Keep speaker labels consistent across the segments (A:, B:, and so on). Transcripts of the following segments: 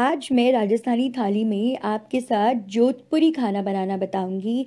A: आज मैं राजस्थानी थाली में आपके साथ जोधपुरी खाना बनाना बताऊंगी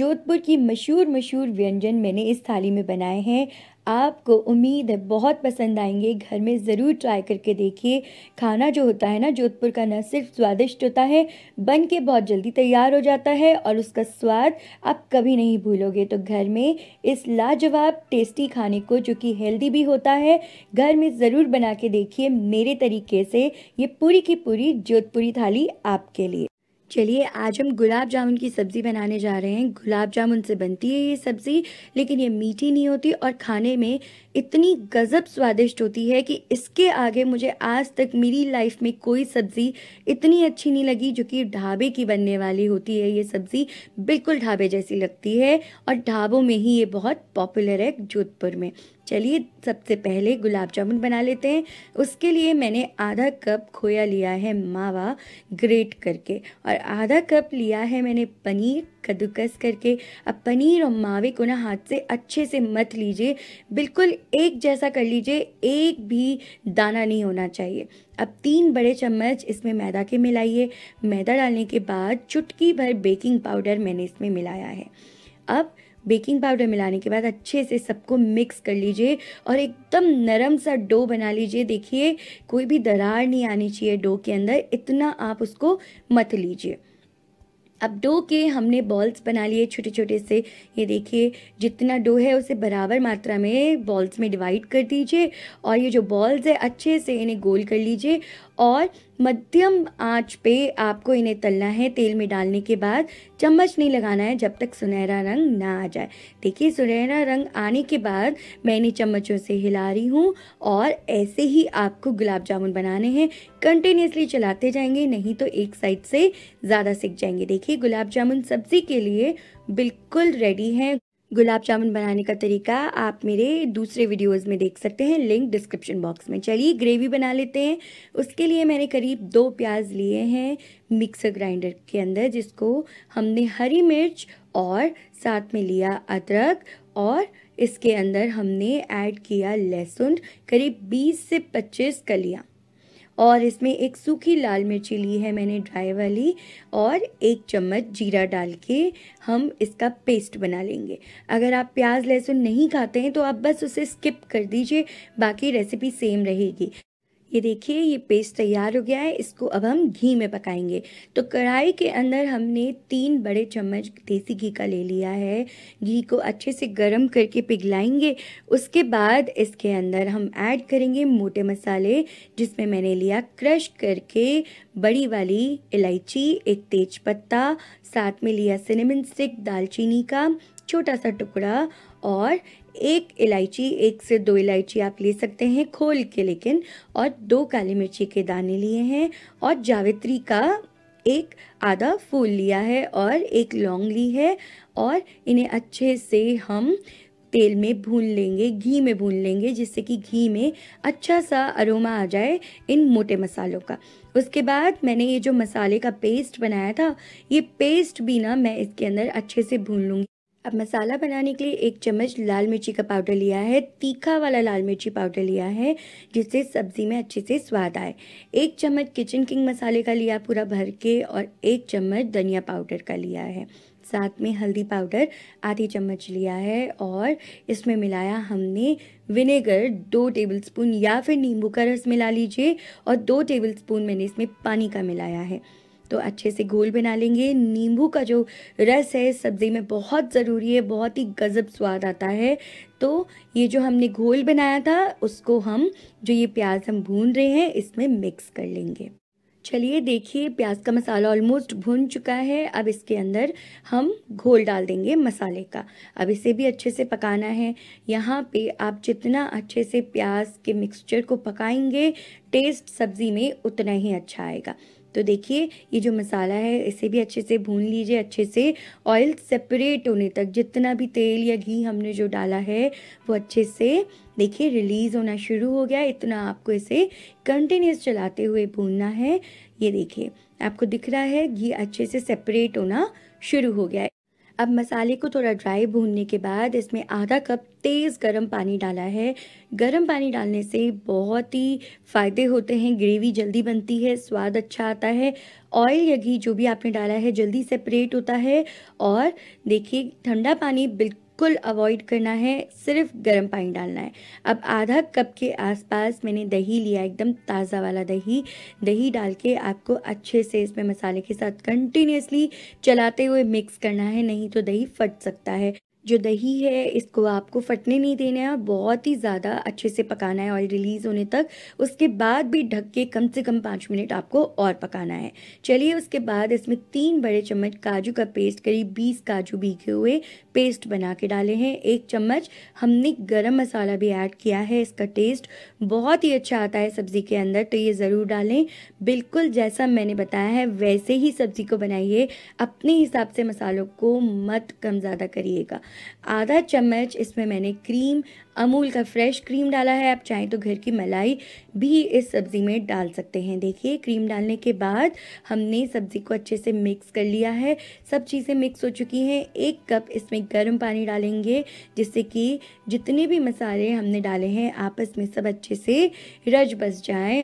A: जोधपुर की मशहूर मशहूर व्यंजन मैंने इस थाली में बनाए हैं आपको उम्मीद है बहुत पसंद आएंगे घर में ज़रूर ट्राई करके देखिए खाना जो होता है ना जोधपुर का ना सिर्फ स्वादिष्ट होता है बन के बहुत जल्दी तैयार हो जाता है और उसका स्वाद आप कभी नहीं भूलोगे तो घर में इस लाजवाब टेस्टी खाने को जो कि हेल्दी भी होता है घर में ज़रूर बना के देखिए मेरे तरीके से ये पूरी की पूरी जोधपुरी थाली आपके लिए चलिए आज हम गुलाब जामुन की सब्ज़ी बनाने जा रहे हैं गुलाब जामुन से बनती है ये सब्ज़ी लेकिन ये मीठी नहीं होती और खाने में इतनी गज़ब स्वादिष्ट होती है कि इसके आगे मुझे आज तक मेरी लाइफ में कोई सब्ज़ी इतनी अच्छी नहीं लगी जो कि ढाबे की बनने वाली होती है ये सब्ज़ी बिल्कुल ढाबे जैसी लगती है और ढाबों में ही ये बहुत पॉपुलर है जोधपुर में चलिए सबसे पहले गुलाब जामुन बना लेते हैं उसके लिए मैंने आधा कप खोया लिया है मावा ग्रेट करके और आधा कप लिया है मैंने पनीर कद्दूकस करके अब पनीर और मावे को ना हाथ से अच्छे से मत लीजिए बिल्कुल एक जैसा कर लीजिए एक भी दाना नहीं होना चाहिए अब तीन बड़े चम्मच इसमें मैदा के मिलाइए मैदा डालने के बाद चुटकी भर बेकिंग पाउडर मैंने इसमें मिलाया है अब बेकिंग पाउडर मिलाने के बाद अच्छे से सबको मिक्स कर लीजिए और एकदम नरम सा डो बना लीजिए देखिए कोई भी दरार नहीं आनी चाहिए डो के अंदर इतना आप उसको मत लीजिए अब डो के हमने बॉल्स बना लिए छोटे छोटे से ये देखिए जितना डो है उसे बराबर मात्रा में बॉल्स में डिवाइड कर दीजिए और ये जो बॉल्स है अच्छे से इन्हें गोल कर लीजिए और मध्यम आंच पे आपको इन्हें तलना है तेल में डालने के बाद चम्मच नहीं लगाना है जब तक सुनहरा रंग ना आ जाए देखिए सुनहरा रंग आने के बाद मैंने चम्मचों से हिला रही हूँ और ऐसे ही आपको गुलाब जामुन बनाने हैं कंटिन्यूसली चलाते जाएंगे नहीं तो एक साइड से ज़्यादा सीख जाएंगे देखिए गुलाब जामुन सब्ज़ी के लिए बिल्कुल रेडी हैं गुलाब जामुन बनाने का तरीका आप मेरे दूसरे वीडियोस में देख सकते हैं लिंक डिस्क्रिप्शन बॉक्स में चलिए ग्रेवी बना लेते हैं उसके लिए मैंने करीब दो प्याज लिए हैं मिक्सर ग्राइंडर के अंदर जिसको हमने हरी मिर्च और साथ में लिया अदरक और इसके अंदर हमने ऐड किया लहसुन करीब 20 से 25 कलियाँ और इसमें एक सूखी लाल मिर्ची ली है मैंने ड्राई वाली और एक चम्मच जीरा डाल के हम इसका पेस्ट बना लेंगे अगर आप प्याज लहसुन नहीं खाते हैं तो आप बस उसे स्किप कर दीजिए बाकी रेसिपी सेम रहेगी ये देखिए ये पेस्ट तैयार हो गया है इसको अब हम घी में पकाएंगे तो कढ़ाई के अंदर हमने तीन बड़े चम्मच देसी घी का ले लिया है घी को अच्छे से गर्म करके पिघलाएंगे उसके बाद इसके अंदर हम ऐड करेंगे मोटे मसाले जिसमें मैंने लिया क्रश करके बड़ी वाली इलायची एक तेज पत्ता साथ में लिया सिनेमन स्टिक दालचीनी का छोटा सा टुकड़ा और एक इलायची एक से दो इलायची आप ले सकते हैं खोल के लेकिन और दो काली मिर्ची के दाने लिए हैं और जावित्री का एक आधा फूल लिया है और एक लौंग ली है और इन्हें अच्छे से हम तेल में भून लेंगे घी में भून लेंगे जिससे कि घी में अच्छा सा अरोमा आ जाए इन मोटे मसालों का उसके बाद मैंने ये जो मसाले का पेस्ट बनाया था ये पेस्ट भी ना मैं इसके अंदर अच्छे से भून लूँगी अब मसाला बनाने के लिए एक चम्मच लाल मिर्ची का पाउडर लिया है तीखा वाला लाल मिर्ची पाउडर लिया है जिससे सब्ज़ी में अच्छे से स्वाद आए एक चम्मच किचन किंग मसाले का लिया पूरा भर के और एक चम्मच धनिया पाउडर का लिया है साथ में हल्दी पाउडर आधी चम्मच लिया है और इसमें मिलाया हमने विनेगर दो टेबलस्पून या फिर नींबू का रस मिला लीजिए और दो टेबलस्पून मैंने इसमें पानी का मिलाया है तो अच्छे से घोल बना लेंगे नींबू का जो रस है सब्ज़ी में बहुत ज़रूरी है बहुत ही गज़ब स्वाद आता है तो ये जो हमने घोल बनाया था उसको हम जो ये प्याज हम भून रहे हैं इसमें मिक्स कर लेंगे चलिए देखिए प्याज का मसाला ऑलमोस्ट भुन चुका है अब इसके अंदर हम घोल डाल देंगे मसाले का अब इसे भी अच्छे से पकाना है यहाँ पे आप जितना अच्छे से प्याज के मिक्सचर को पकाएंगे टेस्ट सब्ज़ी में उतना ही अच्छा आएगा तो देखिए ये जो मसाला है इसे भी अच्छे से भून लीजिए अच्छे से ऑयल सेपरेट होने तक जितना भी तेल या घी हमने जो डाला है वो अच्छे से देखिए रिलीज़ होना शुरू हो गया इतना आपको इसे कंटिन्यूस चलाते हुए भूनना है ये देखिए आपको दिख रहा है घी अच्छे से सेपरेट होना शुरू हो गया है अब मसाले को थोड़ा ड्राई भूनने के बाद इसमें आधा कप तेज़ गर्म पानी डाला है गर्म पानी डालने से बहुत ही फ़ायदे होते हैं ग्रेवी जल्दी बनती है स्वाद अच्छा आता है ऑयल या घी जो भी आपने डाला है जल्दी सेपरेट होता है और देखिए ठंडा पानी बिल्कुल बिल्कुल अवॉइड करना है सिर्फ गर्म पानी डालना है अब आधा कप के आसपास मैंने दही लिया एकदम ताज़ा वाला दही दही डाल के आपको अच्छे से इसमें मसाले के साथ कंटिन्यूसली चलाते हुए मिक्स करना है नहीं तो दही फट सकता है जो दही है इसको आपको फटने नहीं देना है और बहुत ही ज़्यादा अच्छे से पकाना है ऑयल रिलीज़ होने तक उसके बाद भी ढक के कम से कम पाँच मिनट आपको और पकाना है चलिए उसके बाद इसमें तीन बड़े चम्मच काजू का पेस्ट करीब बीस काजू भीगे हुए पेस्ट बना के डाले हैं एक चम्मच हमने गर्म मसाला भी ऐड किया है इसका टेस्ट बहुत ही अच्छा आता है सब्ज़ी के अंदर तो ये ज़रूर डालें बिल्कुल जैसा मैंने बताया है वैसे ही सब्ज़ी को बनाइए अपने हिसाब से मसालों को मत कम ज़्यादा करिएगा आधा चम्मच इसमें मैंने क्रीम अमूल का फ्रेश क्रीम डाला है आप चाहें तो घर की मलाई भी इस सब्ज़ी में डाल सकते हैं देखिए क्रीम डालने के बाद हमने सब्ज़ी को अच्छे से मिक्स कर लिया है सब चीज़ें मिक्स हो चुकी हैं एक कप इसमें गर्म पानी डालेंगे जिससे कि जितने भी मसाले हमने डाले हैं आपस में सब अच्छे से रज बस जाएँ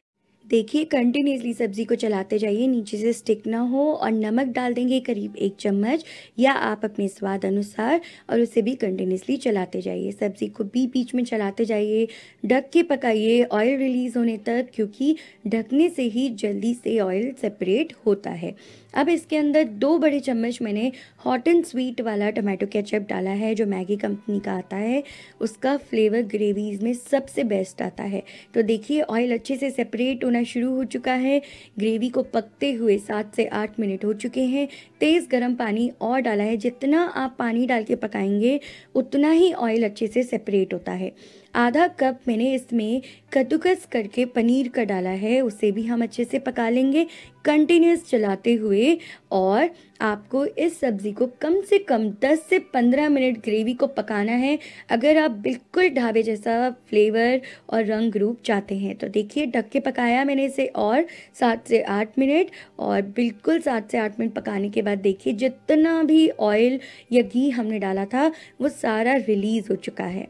A: देखिए कंटिन्यूसली सब्ज़ी को चलाते जाइए नीचे से स्टिक ना हो और नमक डाल देंगे करीब एक चम्मच या आप अपने स्वाद अनुसार और उसे भी कंटिन्यूसली चलाते जाइए सब्ज़ी को भी बीच में चलाते जाइए ढक के पकाइए ऑयल रिलीज़ होने तक क्योंकि ढकने से ही जल्दी से ऑयल सेपरेट होता है अब इसके अंदर दो बड़े चम्मच मैंने हॉट एंड स्वीट वाला टमाटो केचप डाला है जो मैगी कंपनी का आता है उसका फ्लेवर ग्रेवीज़ में सबसे बेस्ट आता है तो देखिए ऑयल अच्छे से सेपरेट होना शुरू हो चुका है ग्रेवी को पकते हुए सात से आठ मिनट हो चुके हैं तेज़ गर्म पानी और डाला है जितना आप पानी डाल के पकाएंगे उतना ही ऑयल अच्छे से सेपरेट होता है आधा कप मैंने इसमें कद्दूकस करके पनीर का डाला है उसे भी हम अच्छे से पका लेंगे कंटिन्यूस चलाते हुए और आपको इस सब्ज़ी को कम से कम 10 से 15 मिनट ग्रेवी को पकाना है अगर आप बिल्कुल ढाबे जैसा फ्लेवर और रंग रूप चाहते हैं तो देखिए ढक के पकाया मैंने इसे और सात से आठ मिनट और बिल्कुल सात से आठ मिनट पकाने के बाद देखिए जितना भी ऑयल या घी हमने डाला था वो सारा रिलीज़ हो चुका है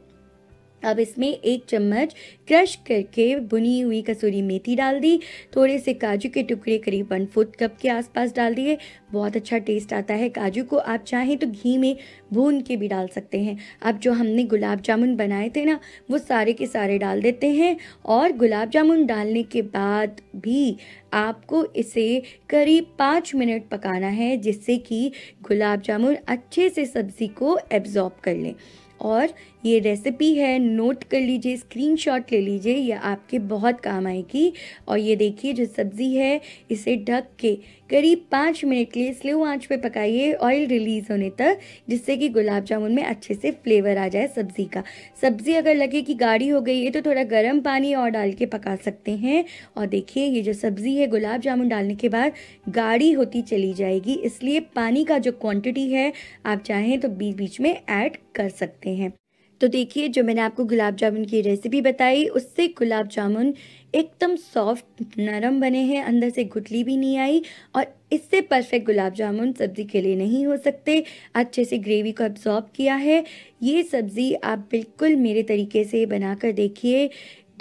A: अब इसमें एक चम्मच क्रश करके बुनी हुई कसूरी मेथी डाल दी थोड़े से काजू के टुकड़े करीब वन फोर्थ कप के आसपास डाल दिए बहुत अच्छा टेस्ट आता है काजू को आप चाहें तो घी में भून के भी डाल सकते हैं अब जो हमने गुलाब जामुन बनाए थे ना वो सारे के सारे डाल देते हैं और गुलाब जामुन डालने के बाद भी आपको इसे करीब पाँच मिनट पकाना है जिससे कि गुलाब जामुन अच्छे से सब्ज़ी को एब्जॉर्ब कर लें और ये रेसिपी है नोट कर लीजिए स्क्रीनशॉट ले लीजिए ये आपके बहुत काम आएगी और ये देखिए जो सब्ज़ी है इसे ढक के करीब पाँच मिनट के लिए स्लो आंच पे पकाइए ऑयल रिलीज़ होने तक जिससे कि गुलाब जामुन में अच्छे से फ्लेवर आ जाए सब्ज़ी का सब्ज़ी अगर लगे कि गाढ़ी हो गई है तो थोड़ा गर्म पानी और डाल के पका सकते हैं और देखिए ये जो सब्ज़ी है गुलाब जामुन डालने के बाद गाढ़ी होती चली जाएगी इसलिए पानी का जो क्वान्टिटी है आप चाहें तो बीच बीच में ऐड कर सकते हैं तो देखिए जो मैंने आपको गुलाब जामुन की रेसिपी बताई उससे गुलाब जामुन एकदम सॉफ्ट नरम बने हैं अंदर से गुटली भी नहीं आई और इससे परफेक्ट गुलाब जामुन सब्ज़ी के लिए नहीं हो सकते अच्छे से ग्रेवी को अब्जॉर्ब किया है ये सब्ज़ी आप बिल्कुल मेरे तरीके से बनाकर देखिए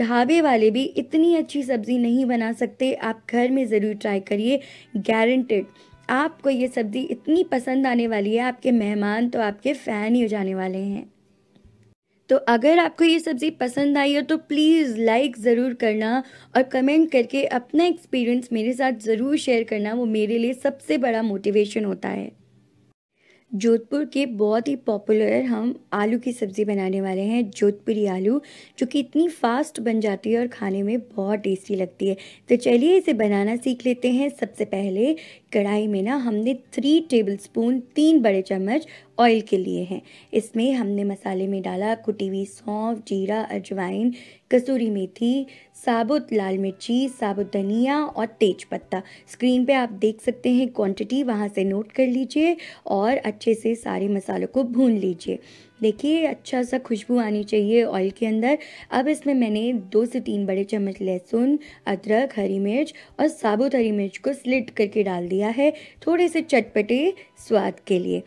A: ढाबे वाले भी इतनी अच्छी सब्ज़ी नहीं बना सकते आप घर में ज़रूर ट्राई करिए गारंटेड आपको ये सब्ज़ी इतनी पसंद आने वाली है आपके मेहमान तो आपके फ़ैन ही हो जाने वाले हैं तो अगर आपको ये सब्ज़ी पसंद आई हो तो प्लीज़ लाइक ज़रूर करना और कमेंट करके अपना एक्सपीरियंस मेरे साथ ज़रूर शेयर करना वो मेरे लिए सबसे बड़ा मोटिवेशन होता है जोधपुर के बहुत ही पॉपुलर हम आलू की सब्ज़ी बनाने वाले हैं जोधपुरी आलू जो कि इतनी फास्ट बन जाती है और खाने में बहुत टेस्टी लगती है तो चलिए इसे बनाना सीख लेते हैं सबसे पहले कढ़ाई में ना हमने थ्री टेबल स्पून तीन बड़े चम्मच ऑयल के लिए हैं इसमें हमने मसाले में डाला कुटी हुई सौंफ जीरा अजवाइन कसूरी मेथी साबुत लाल मिर्ची साबुत धनिया और तेज पत्ता स्क्रीन पे आप देख सकते हैं क्वांटिटी वहाँ से नोट कर लीजिए और अच्छे से सारे मसालों को भून लीजिए देखिए अच्छा सा खुशबू आनी चाहिए ऑयल के अंदर अब इसमें मैंने दो से तीन बड़े चम्मच लहसुन अदरक हरी मिर्च और साबुत हरी मिर्च को स्लिट करके डाल दिया है थोड़े से चटपटे स्वाद के लिए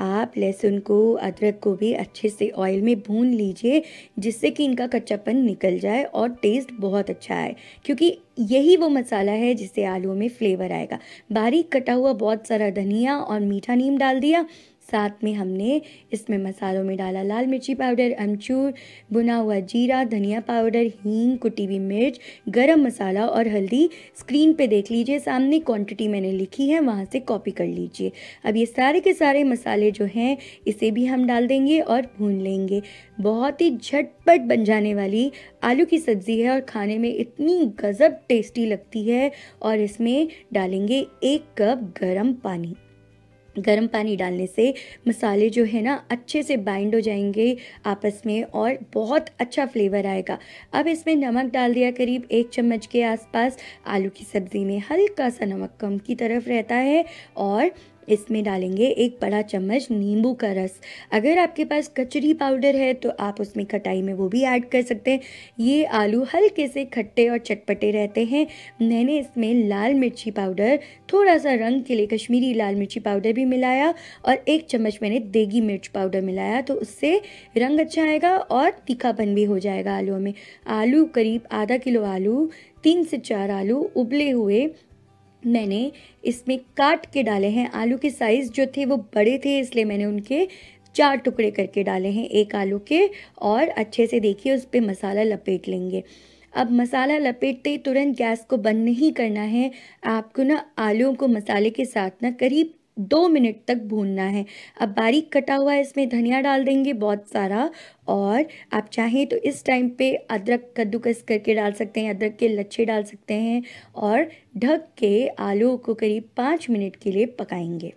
A: आप लहसुन को अदरक को भी अच्छे से ऑयल में भून लीजिए जिससे कि इनका कच्चापन निकल जाए और टेस्ट बहुत अच्छा आए क्योंकि यही वो मसाला है जिससे आलू में फ्लेवर आएगा बारीक कटा हुआ बहुत सारा धनिया और मीठा नीम डाल दिया साथ में हमने इसमें मसालों में डाला लाल मिर्ची पाउडर अमचूर बुना हुआ जीरा धनिया पाउडर हींग कुटी हुई मिर्च गरम मसाला और हल्दी स्क्रीन पे देख लीजिए सामने क्वांटिटी मैंने लिखी है वहाँ से कॉपी कर लीजिए अब ये सारे के सारे मसाले जो हैं इसे भी हम डाल देंगे और भून लेंगे बहुत ही झटपट बन जाने वाली आलू की सब्ज़ी है और खाने में इतनी गज़ब टेस्टी लगती है और इसमें डालेंगे एक कप गर्म पानी गर्म पानी डालने से मसाले जो है ना अच्छे से बाइंड हो जाएंगे आपस में और बहुत अच्छा फ्लेवर आएगा अब इसमें नमक डाल दिया करीब एक चम्मच के आसपास आलू की सब्ज़ी में हल्का सा नमक कम की तरफ रहता है और इसमें डालेंगे एक बड़ा चम्मच नींबू का रस अगर आपके पास कचरी पाउडर है तो आप उसमें खटाई में वो भी ऐड कर सकते हैं ये आलू हल्के से खट्टे और चटपटे रहते हैं मैंने इसमें लाल मिर्ची पाउडर थोड़ा सा रंग के लिए कश्मीरी लाल मिर्ची पाउडर भी मिलाया और एक चम्मच मैंने देगी मिर्च पाउडर मिलाया तो उससे रंग अच्छा आएगा और तीखापन भी हो जाएगा आलू में आलू करीब आधा किलो आलू तीन से चार आलू उबले हुए मैंने इसमें काट के डाले हैं आलू के साइज़ जो थे वो बड़े थे इसलिए मैंने उनके चार टुकड़े करके डाले हैं एक आलू के और अच्छे से देखिए उस पर मसाला लपेट लेंगे अब मसाला लपेटते ही तुरंत गैस को बंद नहीं करना है आपको ना आलूओं को मसाले के साथ ना करीब दो मिनट तक भूनना है अब बारीक कटा हुआ इसमें धनिया डाल देंगे बहुत सारा और आप चाहें तो इस टाइम पे अदरक कद्दूकस करके डाल सकते हैं अदरक के लच्छे डाल सकते हैं और ढक के आलू को करीब पाँच मिनट के लिए पकाएंगे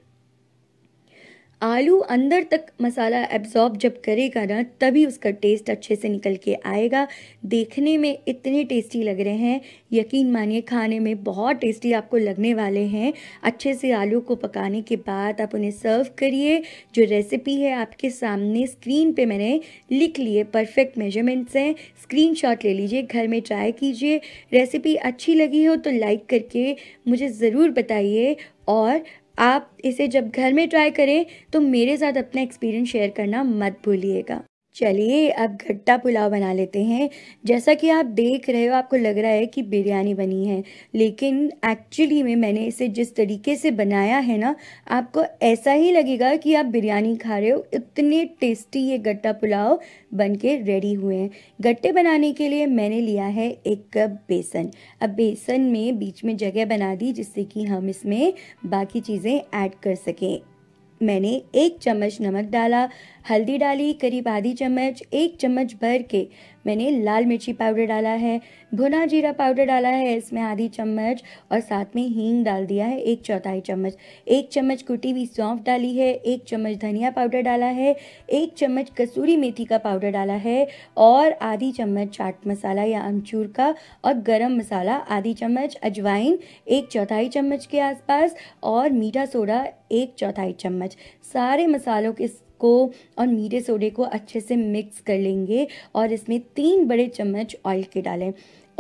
A: आलू अंदर तक मसाला एब्जॉर्ब जब करेगा ना तभी उसका टेस्ट अच्छे से निकल के आएगा देखने में इतने टेस्टी लग रहे हैं यकीन मानिए खाने में बहुत टेस्टी आपको लगने वाले हैं अच्छे से आलू को पकाने के बाद आप उन्हें सर्व करिए जो रेसिपी है आपके सामने स्क्रीन पे मैंने लिख लिए परफेक्ट मेजरमेंट्स हैं स्क्रीन ले लीजिए घर में ट्राई कीजिए रेसिपी अच्छी लगी हो तो लाइक करके मुझे ज़रूर बताइए और आप इसे जब घर में ट्राई करें तो मेरे साथ अपना एक्सपीरियंस शेयर करना मत भूलिएगा चलिए अब गट्टा पुलाव बना लेते हैं जैसा कि आप देख रहे हो आपको लग रहा है कि बिरयानी बनी है लेकिन एक्चुअली में मैंने इसे जिस तरीके से बनाया है ना आपको ऐसा ही लगेगा कि आप बिरयानी खा रहे हो इतने टेस्टी ये गट्टा पुलाव बन के रेडी हुए हैं गट्टे बनाने के लिए मैंने लिया है एक कप बेसन अब बेसन में बीच में जगह बना दी जिससे कि हम इसमें बाकी चीज़ें ऐड कर सकें मैंने एक चम्मच नमक डाला हल्दी डाली करीब आधी चम्मच एक चम्मच भर के मैंने लाल मिर्ची पाउडर डाला है भुना जीरा पाउडर डाला है इसमें आधी चम्मच और साथ में हींग डाल दिया है एक चौथाई चम्मच एक चम्मच कुटी हुई सौंफ डाली है एक चम्मच धनिया पाउडर डाला है एक चम्मच कसूरी मेथी का पाउडर डाला है और आधी चम्मच चाट मसाला या अमचूर का और गरम मसाला आधी चम्मच अजवाइन एक चौथाई चम्मच के आसपास और मीठा सोडा एक चौथाई चम्मच सारे मसालों के को और मीठे सोडे को अच्छे से मिक्स कर लेंगे और इसमें तीन बड़े चम्मच ऑयल के डालें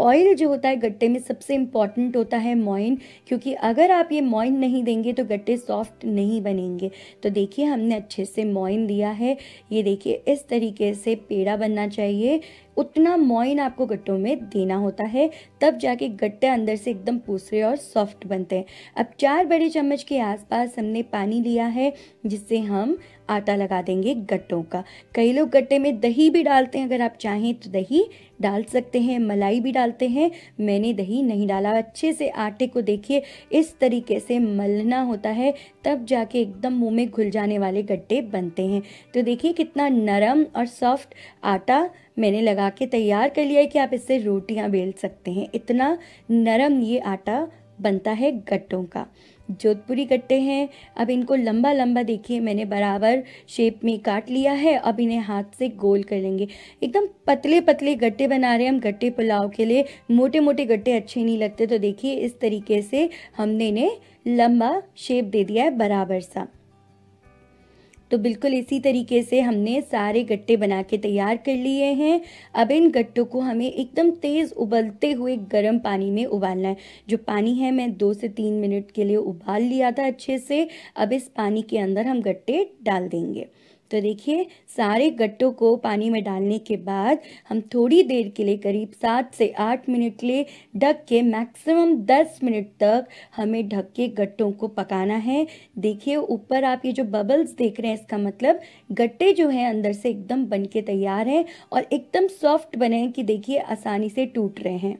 A: ऑयल जो होता है गट्टे में सबसे इम्पॉर्टेंट होता है मॉइन क्योंकि अगर आप ये मॉइन नहीं देंगे तो गट्टे सॉफ्ट नहीं बनेंगे तो देखिए हमने अच्छे से मॉइन दिया है ये देखिए इस तरीके से पेड़ा बनना चाहिए उतना मॉइन आपको गट्टों में देना होता है तब जाके गट्टे अंदर से एकदम पूसरे और सॉफ्ट बनते हैं अब चार बड़े चम्मच के आसपास हमने पानी लिया है जिससे हम आटा लगा देंगे गट्टों का कई लोग गट्टे में दही भी डालते हैं अगर आप चाहें तो दही डाल सकते हैं मलाई भी डालते हैं मैंने दही नहीं डाला अच्छे से आटे को देखिए इस तरीके से मलना होता है तब जाके एकदम मुंह में घुल जाने वाले गट्टे बनते हैं तो देखिए कितना नरम और सॉफ्ट आटा मैंने लगा के तैयार कर लिया है कि आप इससे रोटियां बेल सकते हैं इतना नरम ये आटा बनता है गट्टों का जोधपुरी गट्टे हैं अब इनको लंबा लंबा देखिए मैंने बराबर शेप में काट लिया है अब इन्हें हाथ से गोल कर लेंगे एकदम पतले पतले गट्टे बना रहे हैं हम गट्टे पुलाव के लिए मोटे मोटे गट्टे अच्छे नहीं लगते तो देखिए इस तरीके से हमने इन्हें लंबा शेप दे दिया है बराबर सा तो बिल्कुल इसी तरीके से हमने सारे गट्टे बना के तैयार कर लिए हैं अब इन गट्टों को हमें एकदम तेज़ उबलते हुए गर्म पानी में उबालना है जो पानी है मैं दो से तीन मिनट के लिए उबाल लिया था अच्छे से अब इस पानी के अंदर हम गट्टे डाल देंगे तो देखिए सारे गट्टों को पानी में डालने के बाद हम थोड़ी देर के लिए करीब सात से आठ मिनट के लिए ढक के मैक्सिमम दस मिनट तक हमें ढक के गट्टों को पकाना है देखिए ऊपर आप ये जो बबल्स देख रहे हैं इसका मतलब गट्टे जो हैं अंदर से एकदम बन के तैयार हैं और एकदम सॉफ्ट बने हैं कि देखिए आसानी से टूट रहे हैं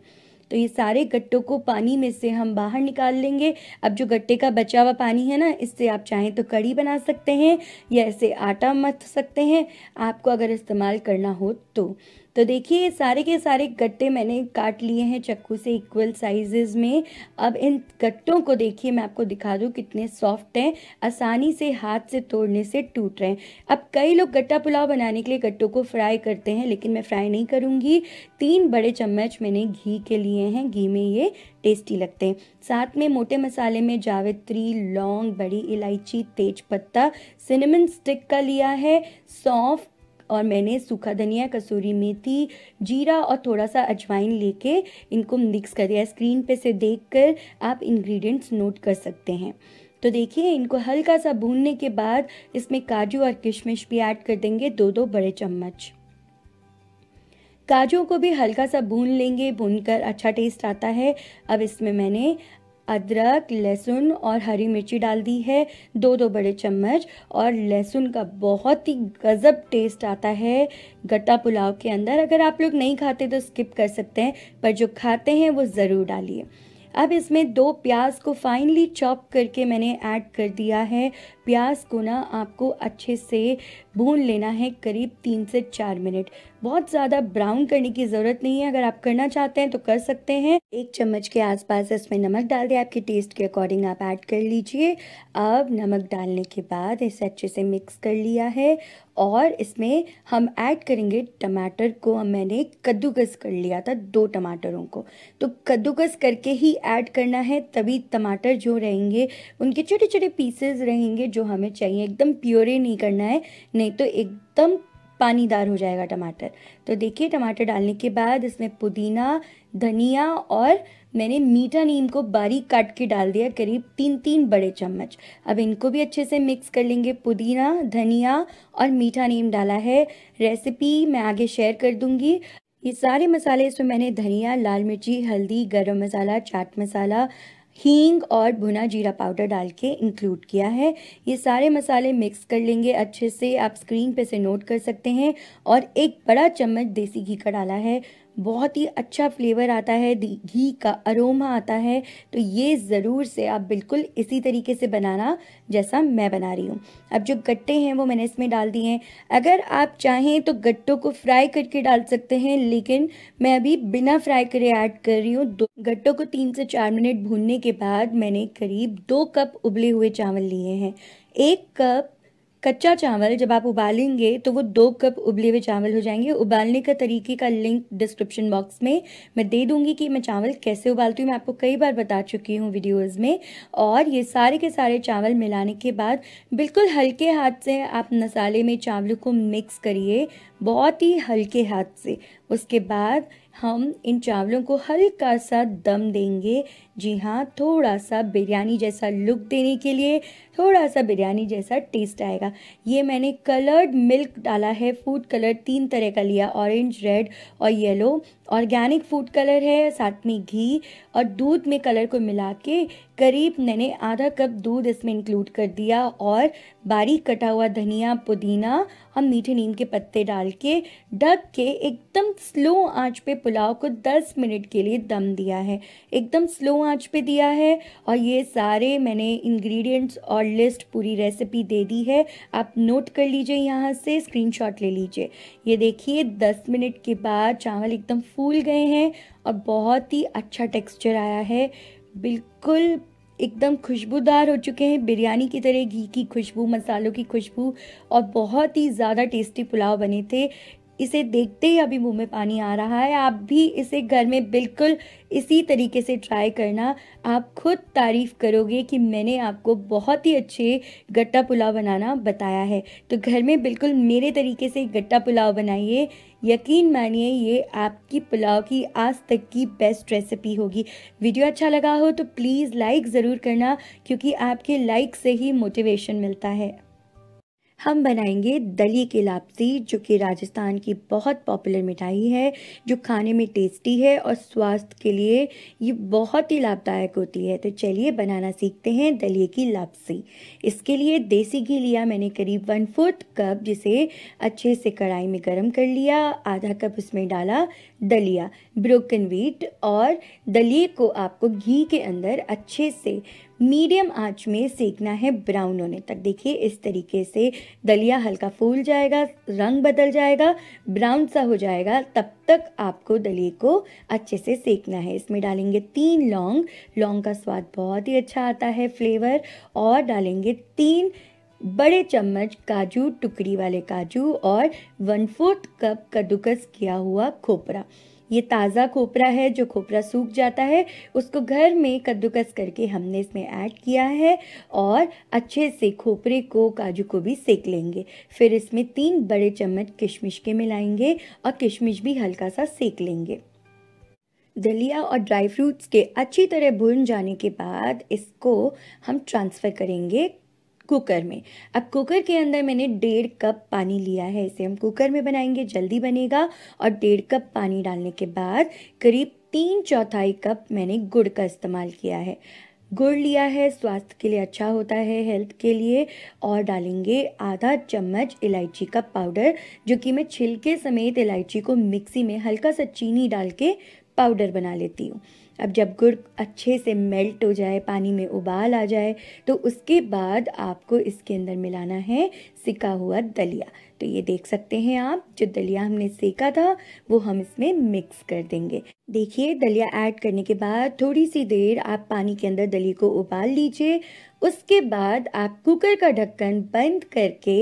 A: तो ये सारे गट्टों को पानी में से हम बाहर निकाल लेंगे अब जो गट्टे का बचा हुआ पानी है ना इससे आप चाहें तो कड़ी बना सकते हैं या इसे आटा मथ सकते हैं आपको अगर इस्तेमाल करना हो तो तो देखिए ये सारे के सारे गट्टे मैंने काट लिए हैं चक्कू से इक्वल साइजेस में अब इन गट्टों को देखिए मैं आपको दिखा दूँ कितने सॉफ्ट हैं आसानी से हाथ से तोड़ने से टूट रहे हैं अब कई लोग गट्टा पुलाव बनाने के लिए गट्टों को फ्राई करते हैं लेकिन मैं फ्राई नहीं करूँगी तीन बड़े चम्मच मैंने घी के लिए हैं घी में ये टेस्टी लगते हैं साथ में मोटे मसाले में जावित्री लौंग बड़ी इलायची तेज पत्ता सिनेमन स्टिक का लिया है सौंफ और मैंने सूखा धनिया कसूरी मेथी जीरा और थोड़ा सा अजवाइन लेके इनको मिक्स कर दिया स्क्रीन पे से देखकर आप इंग्रेडिएंट्स नोट कर सकते हैं तो देखिए इनको हल्का सा भूनने के बाद इसमें काजू और किशमिश भी ऐड कर देंगे दो दो बड़े चम्मच काजू को भी हल्का सा भून लेंगे भूनकर अच्छा टेस्ट आता है अब इसमें मैंने अदरक लहसुन और हरी मिर्ची डाल दी है दो दो बड़े चम्मच और लहसुन का बहुत ही गज़ब टेस्ट आता है गट्टा पुलाव के अंदर अगर आप लोग नहीं खाते तो स्किप कर सकते हैं पर जो खाते हैं वो ज़रूर डालिए अब इसमें दो प्याज को फाइनली चॉप करके मैंने ऐड कर दिया है प्याज को ना आपको अच्छे से भून लेना है करीब तीन से चार मिनट बहुत ज़्यादा ब्राउन करने की ज़रूरत नहीं है अगर आप करना चाहते हैं तो कर सकते हैं एक चम्मच के आसपास इसमें नमक डाल दें आपके टेस्ट के अकॉर्डिंग आप ऐड कर लीजिए अब नमक डालने के बाद इसे अच्छे से मिक्स कर लिया है और इसमें हम ऐड करेंगे टमाटर को मैंने कद्दूकस कर लिया था दो टमाटरों को तो कद्दूकस करके ही ऐड करना है तभी टमाटर जो रहेंगे उनके छोटे छोटे पीसेस रहेंगे जो हमें चाहिए एकदम प्योरे नहीं करना है नहीं तो एकदम पानीदार हो जाएगा टमाटर तो देखिए टमाटर डालने के बाद इसमें पुदीना धनिया और मैंने मीठा नीम को बारीक काट के डाल दिया करीब तीन तीन बड़े चम्मच अब इनको भी अच्छे से मिक्स कर लेंगे पुदीना धनिया और मीठा नीम डाला है रेसिपी मैं आगे शेयर कर दूंगी ये सारे मसाले इसमें मैंने धनिया लाल मिर्ची हल्दी गरम मसाला चाट मसाला हींग और भुना जीरा पाउडर डाल के इंक्लूड किया है ये सारे मसाले मिक्स कर लेंगे अच्छे से आप स्क्रीन पे से नोट कर सकते हैं और एक बड़ा चम्मच देसी घी का डाला है बहुत ही अच्छा फ्लेवर आता है घी का अरोमा आता है तो ये ज़रूर से आप बिल्कुल इसी तरीके से बनाना जैसा मैं बना रही हूँ अब जो गट्टे हैं वो मैंने इसमें डाल दिए हैं अगर आप चाहें तो गट्टों को फ्राई करके डाल सकते हैं लेकिन मैं अभी बिना फ्राई करे ऐड कर रही हूँ दो गट्टों को तीन से चार मिनट भूनने के बाद मैंने करीब दो कप उबले हुए चावल लिए हैं एक कप कच्चा चावल जब आप उबालेंगे तो वो दो कप उबले हुए चावल हो जाएंगे उबालने का तरीके का लिंक डिस्क्रिप्शन बॉक्स में मैं दे दूंगी कि मैं चावल कैसे उबालती हूँ मैं आपको कई बार बता चुकी हूँ वीडियोस में और ये सारे के सारे चावल मिलाने के बाद बिल्कुल हल्के हाथ से आप मसाले में चावलों को मिक्स करिए बहुत ही हल्के हाथ से उसके बाद हम इन चावलों को हल्का सा दम देंगे जी हाँ थोड़ा सा बिरयानी जैसा लुक देने के लिए थोड़ा सा बिरयानी जैसा टेस्ट आएगा ये मैंने कलर्ड मिल्क डाला है फूड कलर तीन तरह का लिया ऑरेंज रेड और येलो ऑर्गेनिक फूड कलर है साथ में घी और दूध में कलर को मिला के करीब मैंने आधा कप दूध इसमें इंक्लूड कर दिया और बारीक कटा हुआ धनिया पुदीना और मीठे नीम के पत्ते डाल के ढक के एकदम स्लो आंच पे पुलाव को 10 मिनट के लिए दम दिया है एकदम स्लो आंच पे दिया है और ये सारे मैंने इंग्रेडिएंट्स और लिस्ट पूरी रेसिपी दे दी है आप नोट कर लीजिए यहाँ से स्क्रीन ले लीजिए ये देखिए दस मिनट के बाद चावल एकदम फूल गए हैं और बहुत ही अच्छा टेक्सचर आया है बिल्कुल एकदम खुशबूदार हो चुके हैं बिरयानी की तरह घी की खुशबू मसालों की खुशबू और बहुत ही ज़्यादा टेस्टी पुलाव बने थे इसे देखते ही अभी मुंह में पानी आ रहा है आप भी इसे घर में बिल्कुल इसी तरीके से ट्राई करना आप खुद तारीफ़ करोगे कि मैंने आपको बहुत ही अच्छे गट्टा पुलाव बनाना बताया है तो घर में बिल्कुल मेरे तरीके से गट्टा पुलाव बनाइए यकीन मानिए ये आपकी पुलाव की आज तक की बेस्ट रेसिपी होगी वीडियो अच्छा लगा हो तो प्लीज़ लाइक ज़रूर करना क्योंकि आपके लाइक से ही मोटिवेशन मिलता है हम बनाएंगे दली की लापसी जो कि राजस्थान की बहुत पॉपुलर मिठाई है जो खाने में टेस्टी है और स्वास्थ्य के लिए ये बहुत ही लाभदायक होती है तो चलिए बनाना सीखते हैं दलिए की लापसी इसके लिए देसी घी लिया मैंने करीब वन फोर्थ कप जिसे अच्छे से कढ़ाई में गर्म कर लिया आधा कप उसमें डाला दलिया ब्रोकन व्हीट और दलिए को आपको घी के अंदर अच्छे से मीडियम आंच में सेकना है ब्राउन होने तक देखिए इस तरीके से दलिया हल्का फूल जाएगा रंग बदल जाएगा ब्राउन सा हो जाएगा तब तक आपको दलिए को अच्छे से सेकना है इसमें डालेंगे तीन लौंग लौंग का स्वाद बहुत ही अच्छा आता है फ्लेवर और डालेंगे तीन बड़े चम्मच काजू टुकड़ी वाले काजू और वन फोर्थ कप कद्दूकस किया हुआ खोपरा ये ताज़ा खोपरा है जो खोपरा सूख जाता है उसको घर में कद्दूकस करके हमने इसमें ऐड किया है और अच्छे से खोपरे को काजू को भी सेक लेंगे फिर इसमें तीन बड़े चम्मच किशमिश के मिलाएंगे और किशमिश भी हल्का सा सेक लेंगे दलिया और ड्राई फ्रूट्स के अच्छी तरह भुन जाने के बाद इसको हम ट्रांसफ़र करेंगे कुकर में अब कुकर के अंदर मैंने डेढ़ कप पानी लिया है इसे हम कुकर में बनाएंगे जल्दी बनेगा और डेढ़ कप पानी डालने के बाद करीब तीन चौथाई कप मैंने गुड़ का इस्तेमाल किया है गुड़ लिया है स्वास्थ्य के लिए अच्छा होता है हेल्थ के लिए और डालेंगे आधा चम्मच इलायची का पाउडर जो कि मैं छिलके समेत इलायची को मिक्सी में हल्का सा चीनी डाल के पाउडर बना लेती हूँ अब जब गुड़ अच्छे से मेल्ट हो जाए पानी में उबाल आ जाए तो उसके बाद आपको इसके अंदर मिलाना है सिका हुआ दलिया तो ये देख सकते हैं आप जो दलिया हमने सेका था वो हम इसमें मिक्स कर देंगे देखिए दलिया ऐड करने के बाद थोड़ी सी देर आप पानी के अंदर दलिया को उबाल लीजिए उसके बाद आप कुकर का ढक्कन बंद करके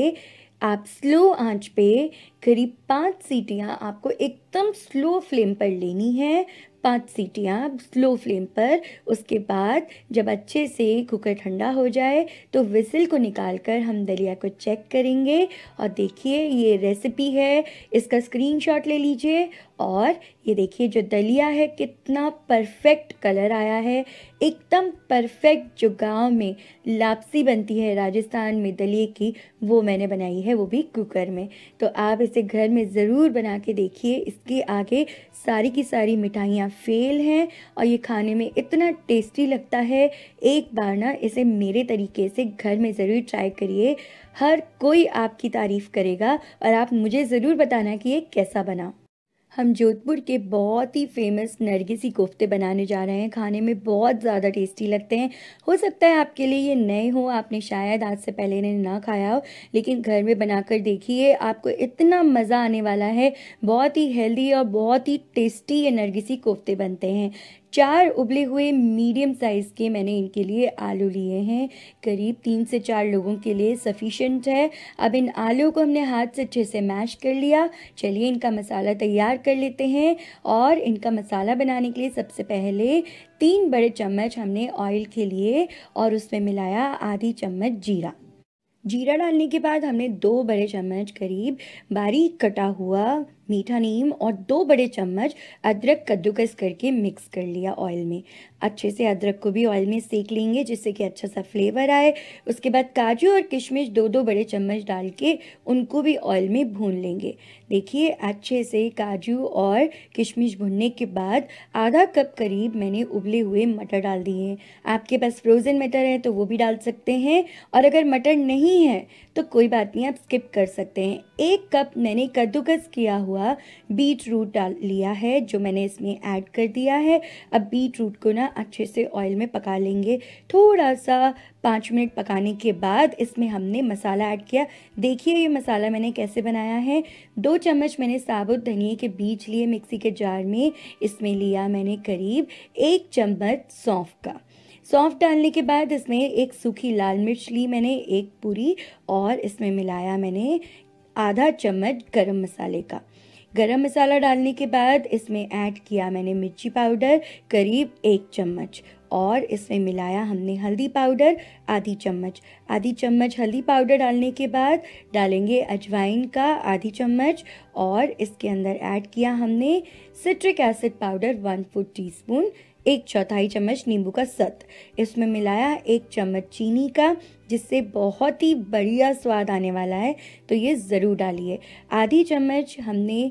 A: आप स्लो आंच पे करीब पाँच सीटियाँ आपको एकदम स्लो फ्लेम पर लेनी है पाँच सीटियाँ स्लो फ्लेम पर उसके बाद जब अच्छे से कुकर ठंडा हो जाए तो विसिल को निकाल कर हम दलिया को चेक करेंगे और देखिए ये रेसिपी है इसका स्क्रीनशॉट ले लीजिए और ये देखिए जो दलिया है कितना परफेक्ट कलर आया है एकदम परफेक्ट जो गांव में लापसी बनती है राजस्थान में दलिए की वो मैंने बनाई है वो भी कुकर में तो आप इसे घर में ज़रूर बना के देखिए इसके आगे सारी की सारी मिठाइयाँ फेल हैं और ये खाने में इतना टेस्टी लगता है एक बार ना इसे मेरे तरीके से घर में ज़रूर ट्राई करिए हर कोई आपकी तारीफ़ करेगा और आप मुझे ज़रूर बताना कि ये कैसा बना हम जोधपुर के बहुत ही फेमस नरगिसी कोफ्ते बनाने जा रहे हैं खाने में बहुत ज़्यादा टेस्टी लगते हैं हो सकता है आपके लिए ये नए हो आपने शायद आज से पहले इन्हें ना खाया हो लेकिन घर में बनाकर देखिए आपको इतना मज़ा आने वाला है बहुत ही हेल्दी और बहुत ही टेस्टी ये नरगिसी कोफ्ते बनते हैं चार उबले हुए मीडियम साइज़ के मैंने इनके लिए आलू लिए हैं करीब तीन से चार लोगों के लिए सफिशेंट है अब इन आलू को हमने हाथ से अच्छे से मैश कर लिया चलिए इनका मसाला तैयार कर लेते हैं और इनका मसाला बनाने के लिए सबसे पहले तीन बड़े चम्मच हमने ऑयल के लिए और उसमें मिलाया आधी चम्मच जीरा जीरा डालने के बाद हमने दो बड़े चम्मच करीब बारीक कटा हुआ मीठा नीम और दो बड़े चम्मच अदरक कद्दूकस करके मिक्स कर लिया ऑयल में अच्छे से अदरक को भी ऑयल में सेक लेंगे जिससे कि अच्छा सा फ्लेवर आए उसके बाद काजू और किशमिश दो दो बड़े चम्मच डाल के उनको भी ऑयल में भून लेंगे देखिए अच्छे से काजू और किशमिश भुनने के बाद आधा कप करीब मैंने उबले हुए मटर डाल दिए हैं आपके पास फ्रोज़न मटर है तो वो भी डाल सकते हैं और अगर मटर नहीं है तो कोई बात नहीं आप स्किप कर सकते हैं एक कप मैंने कद्दूकस किया हुआ बीट रूट डाल लिया है जो मैंने इसमें ऐड कर दिया है अब बीट रूट को ना अच्छे से ऑयल में पका लेंगे थोड़ा सा पाँच मिनट पकाने के बाद इसमें हमने मसाला ऐड किया देखिए ये मसाला मैंने कैसे बनाया है दो चम्मच मैंने साबुत धनिए के बीज लिए मिक्सी के जार में इसमें लिया मैंने करीब एक चम्मच सौंफ का सौंफ डालने के बाद इसमें एक सूखी लाल मिर्च ली मैंने एक पूरी और इसमें मिलाया मैंने आधा चम्मच गरम मसाले का गरम मसाला डालने के बाद इसमें ऐड किया मैंने मिर्ची पाउडर करीब एक चम्मच और इसमें मिलाया हमने हल्दी पाउडर आधी चम्मच आधी चम्मच हल्दी पाउडर डालने के बाद डालेंगे अजवाइन का आधी चम्मच और इसके अंदर ऐड किया हमने citric acid powder one fourth teaspoon एक चौथाई चम्मच नींबू का सत इसमें मिलाया एक चम्मच चीनी का जिससे बहुत ही बढ़िया स्वाद आने वाला है तो ये ज़रूर डालिए आधी चम्मच हमने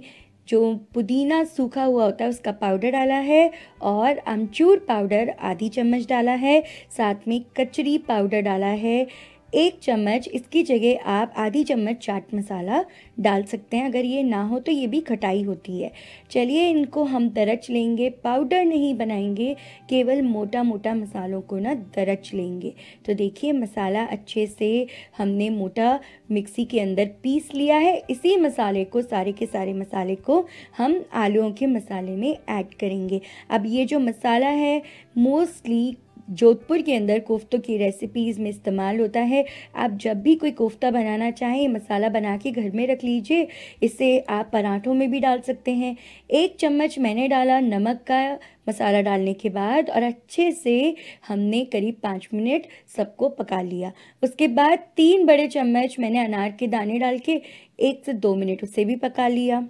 A: जो पुदीना सूखा हुआ होता है उसका पाउडर डाला है और अमचूर पाउडर आधी चम्मच डाला है साथ में कचरी पाउडर डाला है एक चम्मच इसकी जगह आप आधी चम्मच चाट मसाला डाल सकते हैं अगर ये ना हो तो ये भी खटाई होती है चलिए इनको हम दरच लेंगे पाउडर नहीं बनाएंगे केवल मोटा मोटा मसालों को ना दरच लेंगे तो देखिए मसाला अच्छे से हमने मोटा मिक्सी के अंदर पीस लिया है इसी मसाले को सारे के सारे मसाले को हम आलूओं के मसाले में ऐड करेंगे अब ये जो मसाला है मोस्टली जोधपुर के अंदर कोफ्तों की रेसिपीज़ में इस्तेमाल होता है आप जब भी कोई कोफ्ता बनाना चाहें मसाला बना के घर में रख लीजिए इसे आप पराठों में भी डाल सकते हैं एक चम्मच मैंने डाला नमक का मसाला डालने के बाद और अच्छे से हमने करीब पाँच मिनट सबको पका लिया उसके बाद तीन बड़े चम्मच मैंने अनार के दाने डाल के एक से दो मिनट उसे भी पका लिया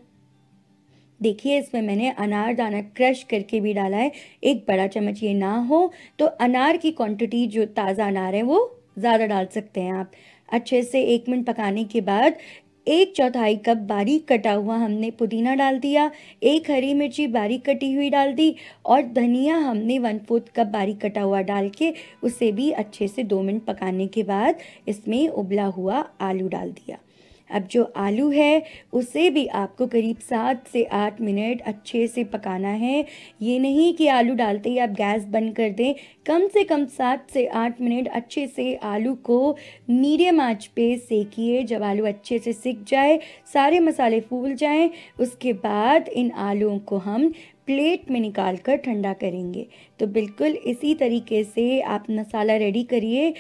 A: देखिए इसमें मैंने अनारदाना क्रश करके भी डाला है एक बड़ा चम्मच ये ना हो तो अनार की क्वांटिटी जो ताज़ा अनार है वो ज़्यादा डाल सकते हैं आप अच्छे से एक मिनट पकाने के बाद एक चौथाई कप बारीक कटा हुआ हमने पुदीना डाल दिया एक हरी मिर्ची बारीक कटी हुई डाल दी और धनिया हमने वन फोर्थ कप बारीक कटा हुआ डाल के उसे भी अच्छे से दो मिनट पकाने के बाद इसमें उबला हुआ आलू डाल दिया अब जो आलू है उसे भी आपको करीब सात से आठ मिनट अच्छे से पकाना है ये नहीं कि आलू डालते ही आप गैस बंद कर दें कम से कम सात से आठ मिनट अच्छे से आलू को मीडियम आंच पे सेकिए जब आलू अच्छे से सिक जाए सारे मसाले फूल जाएं उसके बाद इन आलूओं को हम प्लेट में निकाल कर ठंडा करेंगे तो बिल्कुल इसी तरीके से आप मसाला रेडी करिए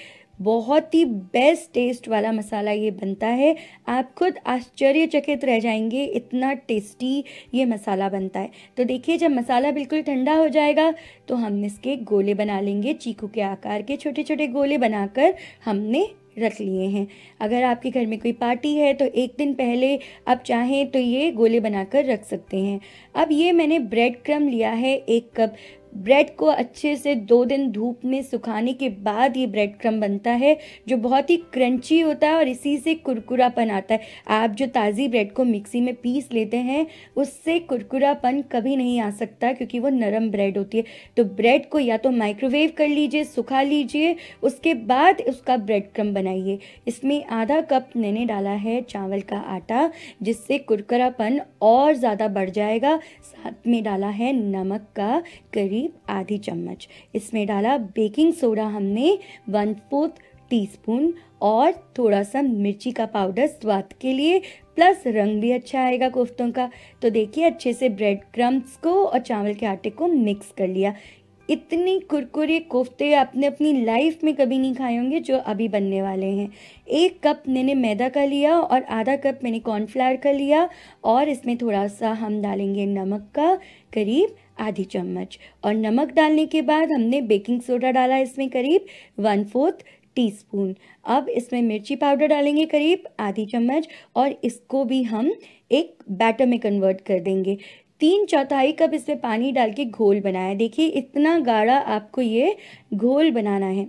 A: बहुत ही बेस्ट टेस्ट वाला मसाला ये बनता है आप खुद आश्चर्यचकित रह जाएंगे इतना टेस्टी ये मसाला बनता है तो देखिए जब मसाला बिल्कुल ठंडा हो जाएगा तो हम इसके गोले बना लेंगे चीकू के आकार के छोटे छोटे गोले बनाकर हमने रख लिए हैं अगर आपके घर में कोई पार्टी है तो एक दिन पहले आप चाहें तो ये गोले बनाकर रख सकते हैं अब ये मैंने ब्रेड क्रम लिया है एक कप ब्रेड को अच्छे से दो दिन धूप में सुखाने के बाद ये ब्रेड क्रम बनता है जो बहुत ही क्रंची होता है और इसी से कुरकुरापन आता है आप जो ताज़ी ब्रेड को मिक्सी में पीस लेते हैं उससे कुरकुरापन कभी नहीं आ सकता क्योंकि वो नरम ब्रेड होती है तो ब्रेड को या तो माइक्रोवेव कर लीजिए सुखा लीजिए उसके बाद उसका ब्रेड क्रम बनाइए इसमें आधा कप मैंने डाला है चावल का आटा जिससे कुरकुरापन और ज़्यादा बढ़ जाएगा साथ में डाला है नमक का करीब करीब आधी चम्मच इसमें डाला बेकिंग सोडा हमने वन फोर्थ टीस्पून और थोड़ा सा मिर्ची का पाउडर स्वाद के लिए प्लस रंग भी अच्छा आएगा कोफ्तों का तो देखिए अच्छे से ब्रेड क्रम्स को और चावल के आटे को मिक्स कर लिया इतने कुरकुरे कोफ्ते आपने अपनी लाइफ में कभी नहीं खाए होंगे जो अभी बनने वाले हैं एक कप मैंने मैदा का लिया और आधा कप मैंने कॉर्नफ्लावर का लिया और इसमें थोड़ा सा हम डालेंगे नमक का करीब आधी चम्मच और नमक डालने के बाद हमने बेकिंग सोडा डाला इसमें करीब वन फोर्थ टीस्पून अब इसमें मिर्ची पाउडर डालेंगे करीब आधी चम्मच और इसको भी हम एक बैटर में कन्वर्ट कर देंगे तीन चौथाई कप इसमें पानी डाल के घोल बनाया देखिए इतना गाढ़ा आपको ये घोल बनाना है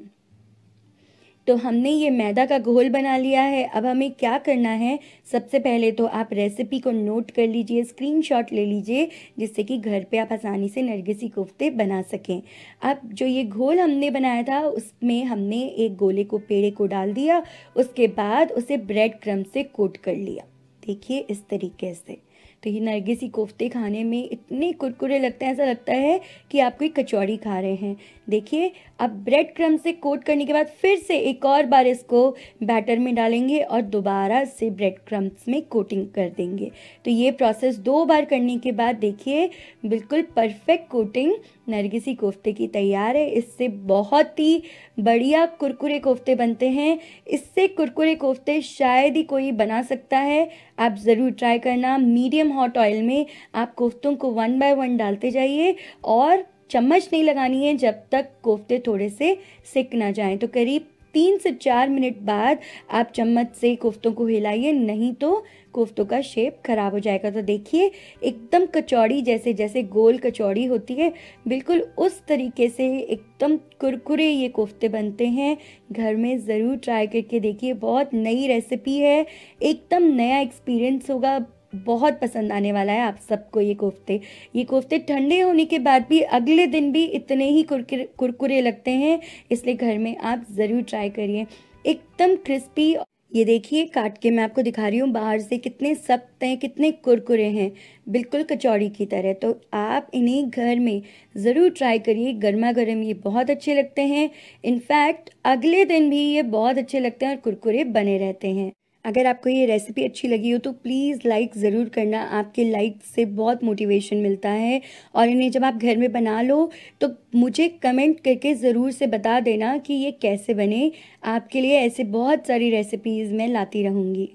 A: तो हमने ये मैदा का घोल बना लिया है अब हमें क्या करना है सबसे पहले तो आप रेसिपी को नोट कर लीजिए स्क्रीनशॉट ले लीजिए जिससे कि घर पे आप आसानी से नरगिसी कोफ्ते बना सकें अब जो ये घोल हमने बनाया था उसमें हमने एक गोले को पेड़े को डाल दिया उसके बाद उसे ब्रेड क्रम से कोट कर लिया देखिए इस तरीके से तो ये नरगिसी कोफ्ते खाने में इतने कुरकुरे लगते हैं ऐसा लगता है कि आप कोई कचौड़ी खा रहे हैं देखिए अब ब्रेड क्रम से कोट करने के बाद फिर से एक और बार इसको बैटर में डालेंगे और दोबारा से ब्रेड क्रम्स में कोटिंग कर देंगे तो ये प्रोसेस दो बार करने के बाद देखिए बिल्कुल परफेक्ट कोटिंग नरगिसी कोफ्ते की तैयार है इससे बहुत ही बढ़िया कुरकुरे कोफ्ते बनते हैं इससे कुरकुरे कोफ्ते शायद ही कोई बना सकता है आप ज़रूर ट्राई करना मीडियम हॉट ऑयल में आप कोफ्तों को वन बाय वन डालते जाइए और चम्मच नहीं लगानी है जब तक कोफ्ते थोड़े से सिक ना जाएं तो करीब तीन से चार मिनट बाद आप चम्मच से कोफ्तों को हिलाइए नहीं तो कोफ्तों का शेप खराब हो जाएगा तो देखिए एकदम कचौड़ी जैसे जैसे गोल कचौड़ी होती है बिल्कुल उस तरीके से एकदम कुरकुरे ये कोफ्ते बनते हैं घर में ज़रूर ट्राई करके देखिए बहुत नई रेसिपी है एकदम नया एक्सपीरियंस होगा बहुत पसंद आने वाला है आप सबको ये कोफ्ते ये कोफ्ते ठंडे होने के बाद भी अगले दिन भी इतने ही कुरकुरे कुरकुरे लगते हैं इसलिए घर में आप ज़रूर ट्राई करिए एकदम क्रिस्पी ये देखिए काट के मैं आपको दिखा रही हूँ बाहर से कितने सख्त हैं कितने कुरकुरे हैं बिल्कुल कचौड़ी की तरह तो आप इन्हें घर में ज़रूर ट्राई करिए गर्मा गर्म ये बहुत अच्छे लगते हैं इनफैक्ट अगले दिन भी ये बहुत अच्छे लगते हैं और कुरकुरे बने रहते हैं अगर आपको ये रेसिपी अच्छी लगी हो तो प्लीज़ लाइक ज़रूर करना आपके लाइक से बहुत मोटिवेशन मिलता है और इन्हें जब आप घर में बना लो तो मुझे कमेंट करके ज़रूर से बता देना कि ये कैसे बने आपके लिए ऐसे बहुत सारी रेसिपीज़ मैं लाती रहूँगी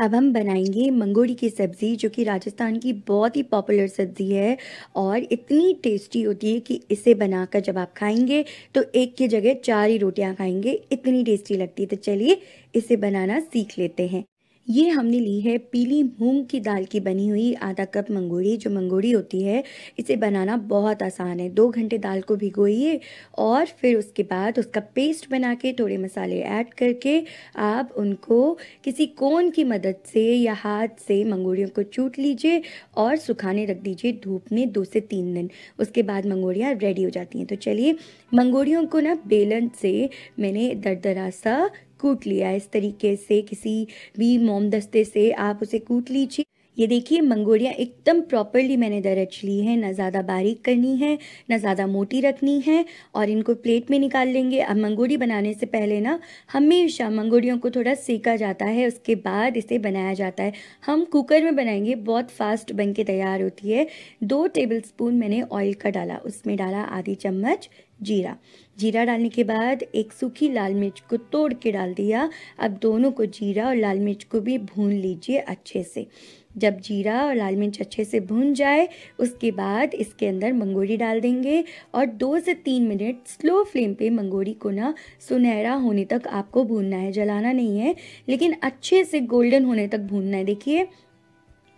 A: अब हम बनाएंगे मंगोड़ी की सब्ज़ी जो कि राजस्थान की बहुत ही पॉपुलर सब्ज़ी है और इतनी टेस्टी होती है कि इसे बनाकर जब आप खाएंगे तो एक की जगह चार ही रोटियां खाएंगे इतनी टेस्टी लगती है तो चलिए इसे बनाना सीख लेते हैं ये हमने ली है पीली मूंग की दाल की बनी हुई आधा कप मंगोड़ी जो मंगोड़ी होती है इसे बनाना बहुत आसान है दो घंटे दाल को भिगोइए और फिर उसके बाद उसका पेस्ट बना के थोड़े मसाले ऐड करके आप उनको किसी कोन की मदद से या हाथ से मंगोड़ियों को चूट लीजिए और सुखाने रख दीजिए धूप में दो से तीन दिन उसके बाद मंगोड़ियाँ रेडी हो जाती हैं तो चलिए मंगोड़ियों को ना बेलन से मैंने दर सा कूट लिया इस तरीके से किसी भी मोमदस्ते से आप उसे कूट लीजिए ये देखिए मंगोड़ियाँ एकदम प्रॉपरली मैंने दरच ली है ना ज़्यादा बारीक करनी है ना ज़्यादा मोटी रखनी है और इनको प्लेट में निकाल लेंगे अब मंगोड़ी बनाने से पहले ना हमेशा मंगोड़ियों को थोड़ा सेका जाता है उसके बाद इसे बनाया जाता है हम कुकर में बनाएंगे बहुत फास्ट बन के तैयार होती है दो टेबल स्पून मैंने ऑयल का डाला उसमें डाला आधी चम्मच जीरा जीरा डालने के बाद एक सूखी लाल मिर्च को तोड़ के डाल दिया अब दोनों को जीरा और लाल मिर्च को भी भून लीजिए अच्छे से जब जीरा और लाल मिर्च अच्छे से भून जाए उसके बाद इसके अंदर मंगोरी डाल देंगे और दो से तीन मिनट स्लो फ्लेम पे मंगोरी को ना सुनहरा होने तक आपको भूनना है जलाना नहीं है लेकिन अच्छे से गोल्डन होने तक भूनना है देखिए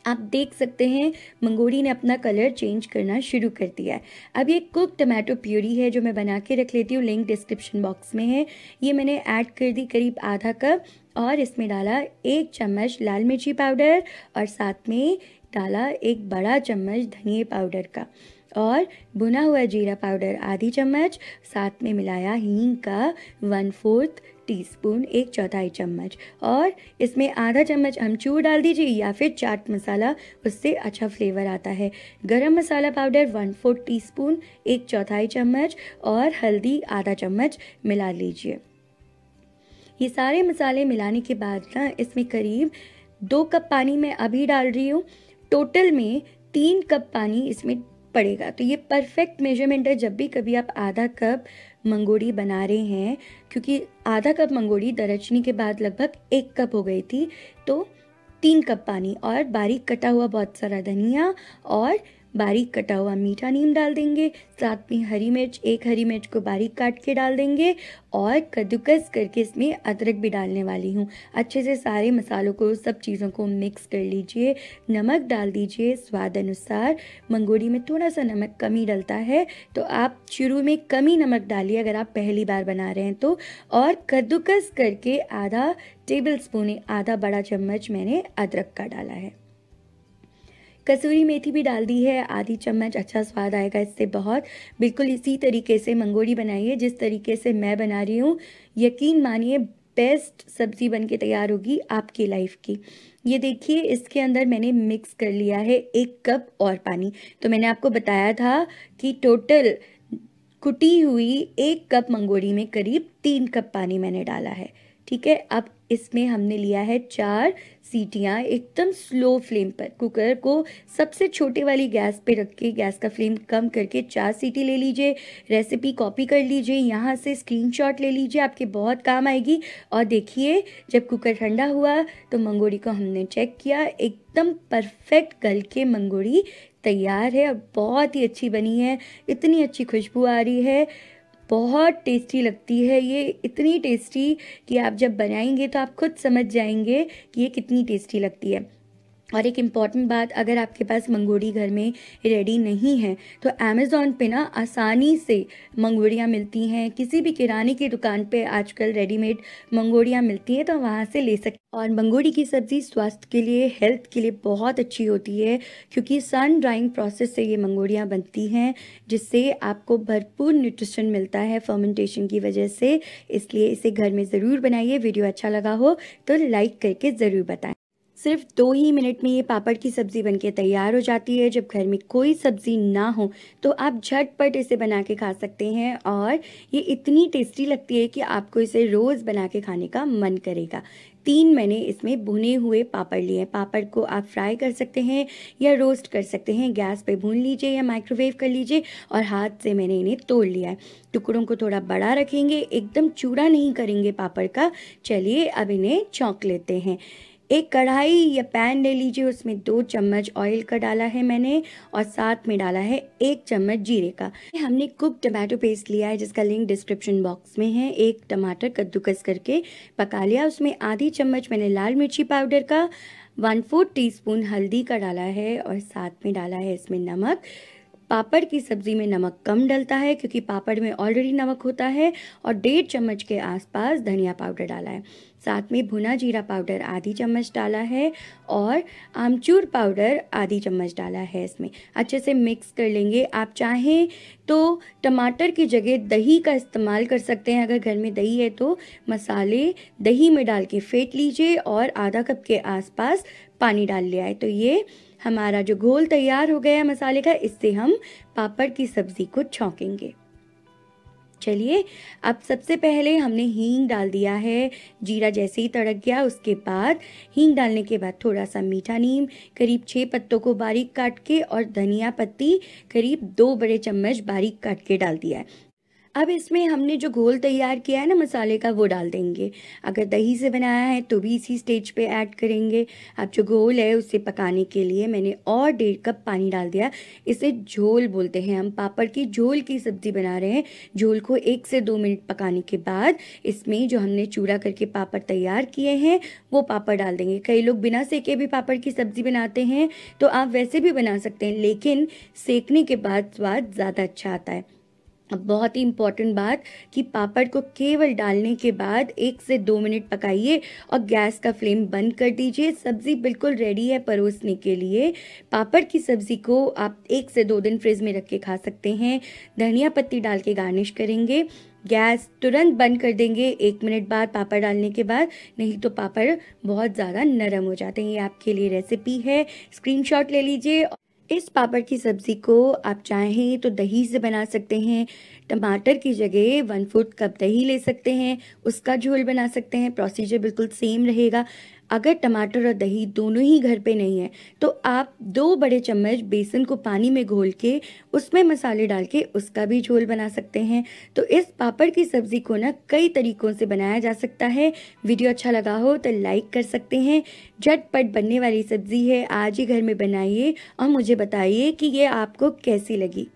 A: आप देख सकते हैं मंगोरी ने अपना कलर चेंज करना शुरू कर दिया है अब ये कुक टमाटो प्यूरी है जो मैं बना के रख लेती हूँ लिंक डिस्क्रिप्शन बॉक्स में है ये मैंने ऐड कर दी करीब आधा कप और इसमें डाला एक चम्मच लाल मिर्ची पाउडर और साथ में डाला एक बड़ा चम्मच धनिए पाउडर का और भुना हुआ जीरा पाउडर आधी चम्मच साथ में मिलाया हींग का वन फोर्थ टीस्पून एक चौथाई चम्मच और इसमें आधा चम्मच अमचूर डाल दीजिए या फिर चाट मसाला उससे अच्छा फ्लेवर आता है garam masala powder one fourth teaspoon एक चौथाई चम्मच और हल्दी आधा चम्मच मिला लीजिए ये सारे मसाले मिलाने के बाद ना इसमें करीब दो कप पानी मैं अभी डाल रही हूँ टोटल में तीन कप पानी इसमें पड़ेगा तो ये परफेक्ट मेजरमेंट है जब भी कभी आप आधा कप मंगोड़ी बना रहे हैं क्योंकि आधा कप मंगोड़ी दरचनी के बाद लगभग एक कप हो गई थी तो तीन कप पानी और बारीक कटा हुआ बहुत सारा धनिया और बारीक कटा हुआ मीठा नीम डाल देंगे साथ में हरी मिर्च एक हरी मिर्च को बारीक काट के डाल देंगे और कद्दूकस करके इसमें अदरक भी डालने वाली हूँ अच्छे से सारे मसालों को सब चीज़ों को मिक्स कर लीजिए नमक डाल दीजिए स्वाद अनुसार मंगोड़ी में थोड़ा सा नमक कम ही डलता है तो आप शुरू में कम ही नमक डालिए अगर आप पहली बार बना रहे हैं तो और कद्दूकस करके आधा टेबल स्पून आधा बड़ा चम्मच मैंने अदरक का डाला है कसूरी मेथी भी डाल दी है आधी चम्मच अच्छा स्वाद आएगा इससे बहुत बिल्कुल इसी तरीके से मंगोड़ी बनाइए जिस तरीके से मैं बना रही हूँ यकीन मानिए बेस्ट सब्ज़ी बन के तैयार होगी आपकी लाइफ की ये देखिए इसके अंदर मैंने मिक्स कर लिया है एक कप और पानी तो मैंने आपको बताया था कि टोटल कुटी हुई एक कप मंगोड़ी में करीब तीन कप पानी मैंने डाला है ठीक है अब इसमें हमने लिया है चार सीटियाँ एकदम स्लो फ्लेम पर कुकर को सबसे छोटे वाली गैस पे रख के गैस का फ्लेम कम करके चार सीटी ले लीजिए रेसिपी कॉपी कर लीजिए यहाँ से स्क्रीनशॉट ले लीजिए आपके बहुत काम आएगी और देखिए जब कुकर ठंडा हुआ तो मंगोड़ी को हमने चेक किया एकदम परफेक्ट गल के मंगोड़ी तैयार है और बहुत ही अच्छी बनी है इतनी अच्छी खुशबू आ रही है बहुत टेस्टी लगती है ये इतनी टेस्टी कि आप जब बनाएंगे तो आप खुद समझ जाएंगे कि ये कितनी टेस्टी लगती है और एक इम्पॉर्टेंट बात अगर आपके पास मंगोड़ी घर में रेडी नहीं है तो अमेज़ोन पे ना आसानी से मंगोड़ियाँ मिलती हैं किसी भी किराने की दुकान पे आजकल रेडीमेड मंगोड़ियाँ मिलती हैं तो वहाँ से ले सकते और मंगोड़ी की सब्ज़ी स्वास्थ्य के लिए हेल्थ के लिए बहुत अच्छी होती है क्योंकि सन ड्राइंग प्रोसेस से ये मंगोड़ियाँ बनती हैं जिससे आपको भरपूर न्यूट्रिशन मिलता है फर्मेंटेशन की वजह से इसलिए इसे घर में ज़रूर बनाइए वीडियो अच्छा लगा हो तो लाइक करके ज़रूर बताएँ सिर्फ दो ही मिनट में ये पापड़ की सब्ज़ी बनके तैयार हो जाती है जब घर में कोई सब्ज़ी ना हो तो आप झटपट इसे बना के खा सकते हैं और ये इतनी टेस्टी लगती है कि आपको इसे रोज़ बना के खाने का मन करेगा तीन मैंने इसमें भुने हुए पापड़ लिए पापड़ को आप फ्राई कर सकते हैं या रोस्ट कर सकते हैं गैस पे भून लीजिए या माइक्रोवेव कर लीजिए और हाथ से मैंने इन्हें तोड़ लिया है टुकड़ों को थोड़ा बड़ा रखेंगे एकदम चूड़ा नहीं करेंगे पापड़ का चलिए अब इन्हें चौंक लेते हैं एक कढ़ाई या पैन ले लीजिए उसमें दो चम्मच ऑयल का डाला है मैंने और साथ में डाला है एक चम्मच जीरे का हमने कुक टमाटो पेस्ट लिया है जिसका लिंक डिस्क्रिप्शन बॉक्स में है एक टमाटर कद्दूकस करके पका लिया उसमें आधी चम्मच मैंने लाल मिर्ची पाउडर का वन फोर्थ टीस्पून हल्दी का डाला है और साथ में डाला है इसमें नमक पापड़ की सब्ज़ी में नमक कम डलता है क्योंकि पापड़ में ऑलरेडी नमक होता है और डेढ़ चम्मच के आसपास धनिया पाउडर डाला है साथ में भुना जीरा पाउडर आधी चम्मच डाला है और आमचूर पाउडर आधी चम्मच डाला है इसमें अच्छे से मिक्स कर लेंगे आप चाहें तो टमाटर की जगह दही का इस्तेमाल कर सकते हैं अगर घर में दही है तो मसाले दही में डाल के फेंट लीजिए और आधा कप के आसपास पानी डाल लिया है तो ये हमारा जो घोल तैयार हो गया है मसाले का इससे हम पापड़ की सब्ज़ी को छोंकेंगे चलिए अब सबसे पहले हमने हींग डाल दिया है जीरा जैसे ही तड़क गया उसके बाद हींग डालने के बाद थोड़ा सा मीठा नीम करीब छः पत्तों को बारीक काट के और धनिया पत्ती करीब दो बड़े चम्मच बारीक काट के डाल दिया है अब इसमें हमने जो घोल तैयार किया है ना मसाले का वो डाल देंगे अगर दही से बनाया है तो भी इसी स्टेज पे ऐड करेंगे अब जो घोल है उसे पकाने के लिए मैंने और डेढ़ कप पानी डाल दिया इसे झोल बोलते हैं हम पापड़ की झोल की सब्ज़ी बना रहे हैं झोल को एक से दो मिनट पकाने के बाद इसमें जो हमने चूड़ा करके पापड़ तैयार किए हैं वो पापड़ डाल देंगे कई लोग बिना सेके भी पापड़ की सब्ज़ी बनाते हैं तो आप वैसे भी बना सकते हैं लेकिन सेकने के बाद स्वाद ज़्यादा अच्छा आता है बहुत ही इम्पॉर्टेंट बात कि पापड़ को केवल डालने के बाद एक से दो मिनट पकाइए और गैस का फ्लेम बंद कर दीजिए सब्ज़ी बिल्कुल रेडी है परोसने के लिए पापड़ की सब्ज़ी को आप एक से दो दिन फ्रिज में रख के खा सकते हैं धनिया पत्ती डाल के गार्निश करेंगे गैस तुरंत बंद कर देंगे एक मिनट बाद पापड़ डालने के बाद नहीं तो पापड़ बहुत ज़्यादा नरम हो जाते हैं ये आपके लिए रेसिपी है स्क्रीनशॉट ले लीजिए इस पापड़ की सब्ज़ी को आप चाहें तो दही से बना सकते हैं टमाटर की जगह वन फोर्थ कप दही ले सकते हैं उसका झोल बना सकते हैं प्रोसीजर बिल्कुल सेम रहेगा अगर टमाटर और दही दोनों ही घर पे नहीं है तो आप दो बड़े चम्मच बेसन को पानी में घोल के उसमें मसाले डाल के उसका भी झोल बना सकते हैं तो इस पापड़ की सब्ज़ी को ना कई तरीक़ों से बनाया जा सकता है वीडियो अच्छा लगा हो तो लाइक कर सकते हैं झटपट बनने वाली सब्ज़ी है आज ही घर में बनाइए और मुझे बताइए कि ये आपको कैसी लगी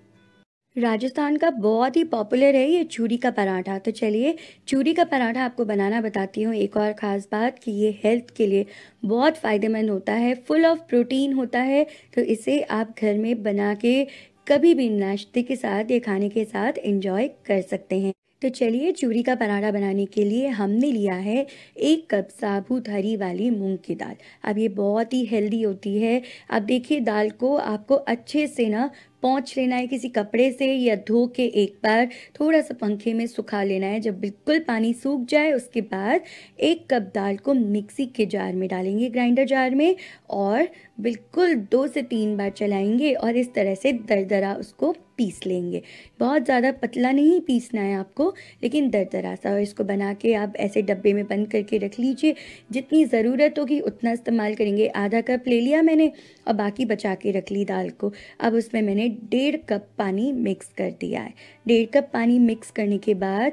A: राजस्थान का बहुत ही पॉपुलर है ये चूरी का पराठा तो चलिए चूरी का पराठा आपको बनाना बताती हूँ एक और ख़ास बात कि ये हेल्थ के लिए बहुत फ़ायदेमंद होता है फुल ऑफ प्रोटीन होता है तो इसे आप घर में बना के कभी भी नाश्ते के साथ या खाने के साथ इंजॉय कर सकते हैं तो चलिए चूरी का पराठा बनाने के लिए हमने लिया है एक कप साबुत हरी वाली मूंग की दाल अब ये बहुत ही हेल्दी होती है अब देखिए दाल को आपको अच्छे से ना पोंछ लेना है किसी कपड़े से या धो के एक बार थोड़ा सा पंखे में सुखा लेना है जब बिल्कुल पानी सूख जाए उसके बाद एक कप दाल को मिक्सी के जार में डालेंगे ग्राइंडर जार में और बिल्कुल दो से तीन बार चलाएंगे और इस तरह से दरदरा उसको पीस लेंगे बहुत ज़्यादा पतला नहीं पीसना है आपको लेकिन दर दरा सा और इसको बना के आप ऐसे डब्बे में बंद करके रख लीजिए जितनी ज़रूरत होगी उतना इस्तेमाल करेंगे आधा कप ले लिया मैंने और बाकी बचा के रख ली दाल को अब उसमें मैंने डेढ़ कप पानी मिक्स कर दिया है डेढ़ कप पानी मिक्स करने के बाद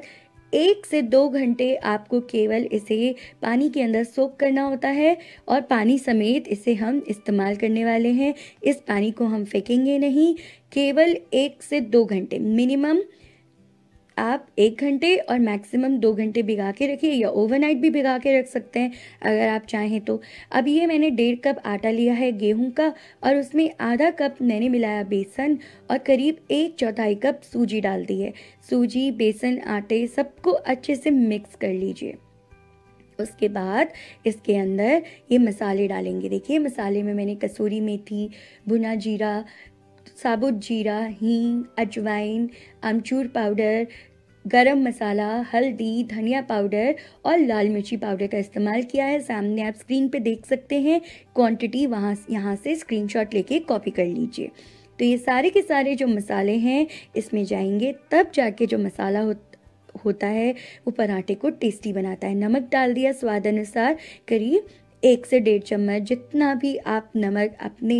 A: एक से दो घंटे आपको केवल इसे पानी के अंदर सोक करना होता है और पानी समेत इसे हम इस्तेमाल करने वाले हैं इस पानी को हम फेंकेंगे नहीं केवल एक से दो घंटे मिनिमम आप एक घंटे और मैक्सिमम दो घंटे भिगा के रखिए या ओवरनाइट भी भिगा के रख सकते हैं अगर आप चाहें तो अब ये मैंने डेढ़ कप आटा लिया है गेहूं का और उसमें आधा कप मैंने मिलाया बेसन और करीब एक चौथाई कप सूजी डाल दी है सूजी बेसन आटे सबको अच्छे से मिक्स कर लीजिए उसके बाद इसके अंदर ये मसाले डालेंगे देखिए मसाले में मैंने कसूरी मेथी भुना जीरा साबुत जीरा हींग अजवाइन अमचूर पाउडर गरम मसाला हल्दी धनिया पाउडर और लाल मिर्ची पाउडर का इस्तेमाल किया है सामने आप स्क्रीन पे देख सकते हैं क्वांटिटी वहाँ यहाँ से स्क्रीनशॉट लेके कॉपी कर लीजिए तो ये सारे के सारे जो मसाले हैं इसमें जाएंगे तब जाके जो मसाला हो होता है वो पराठे को टेस्टी बनाता है नमक डाल दिया स्वाद अनुसार करीब एक से डेढ़ चम्मच जितना भी आप नमक अपने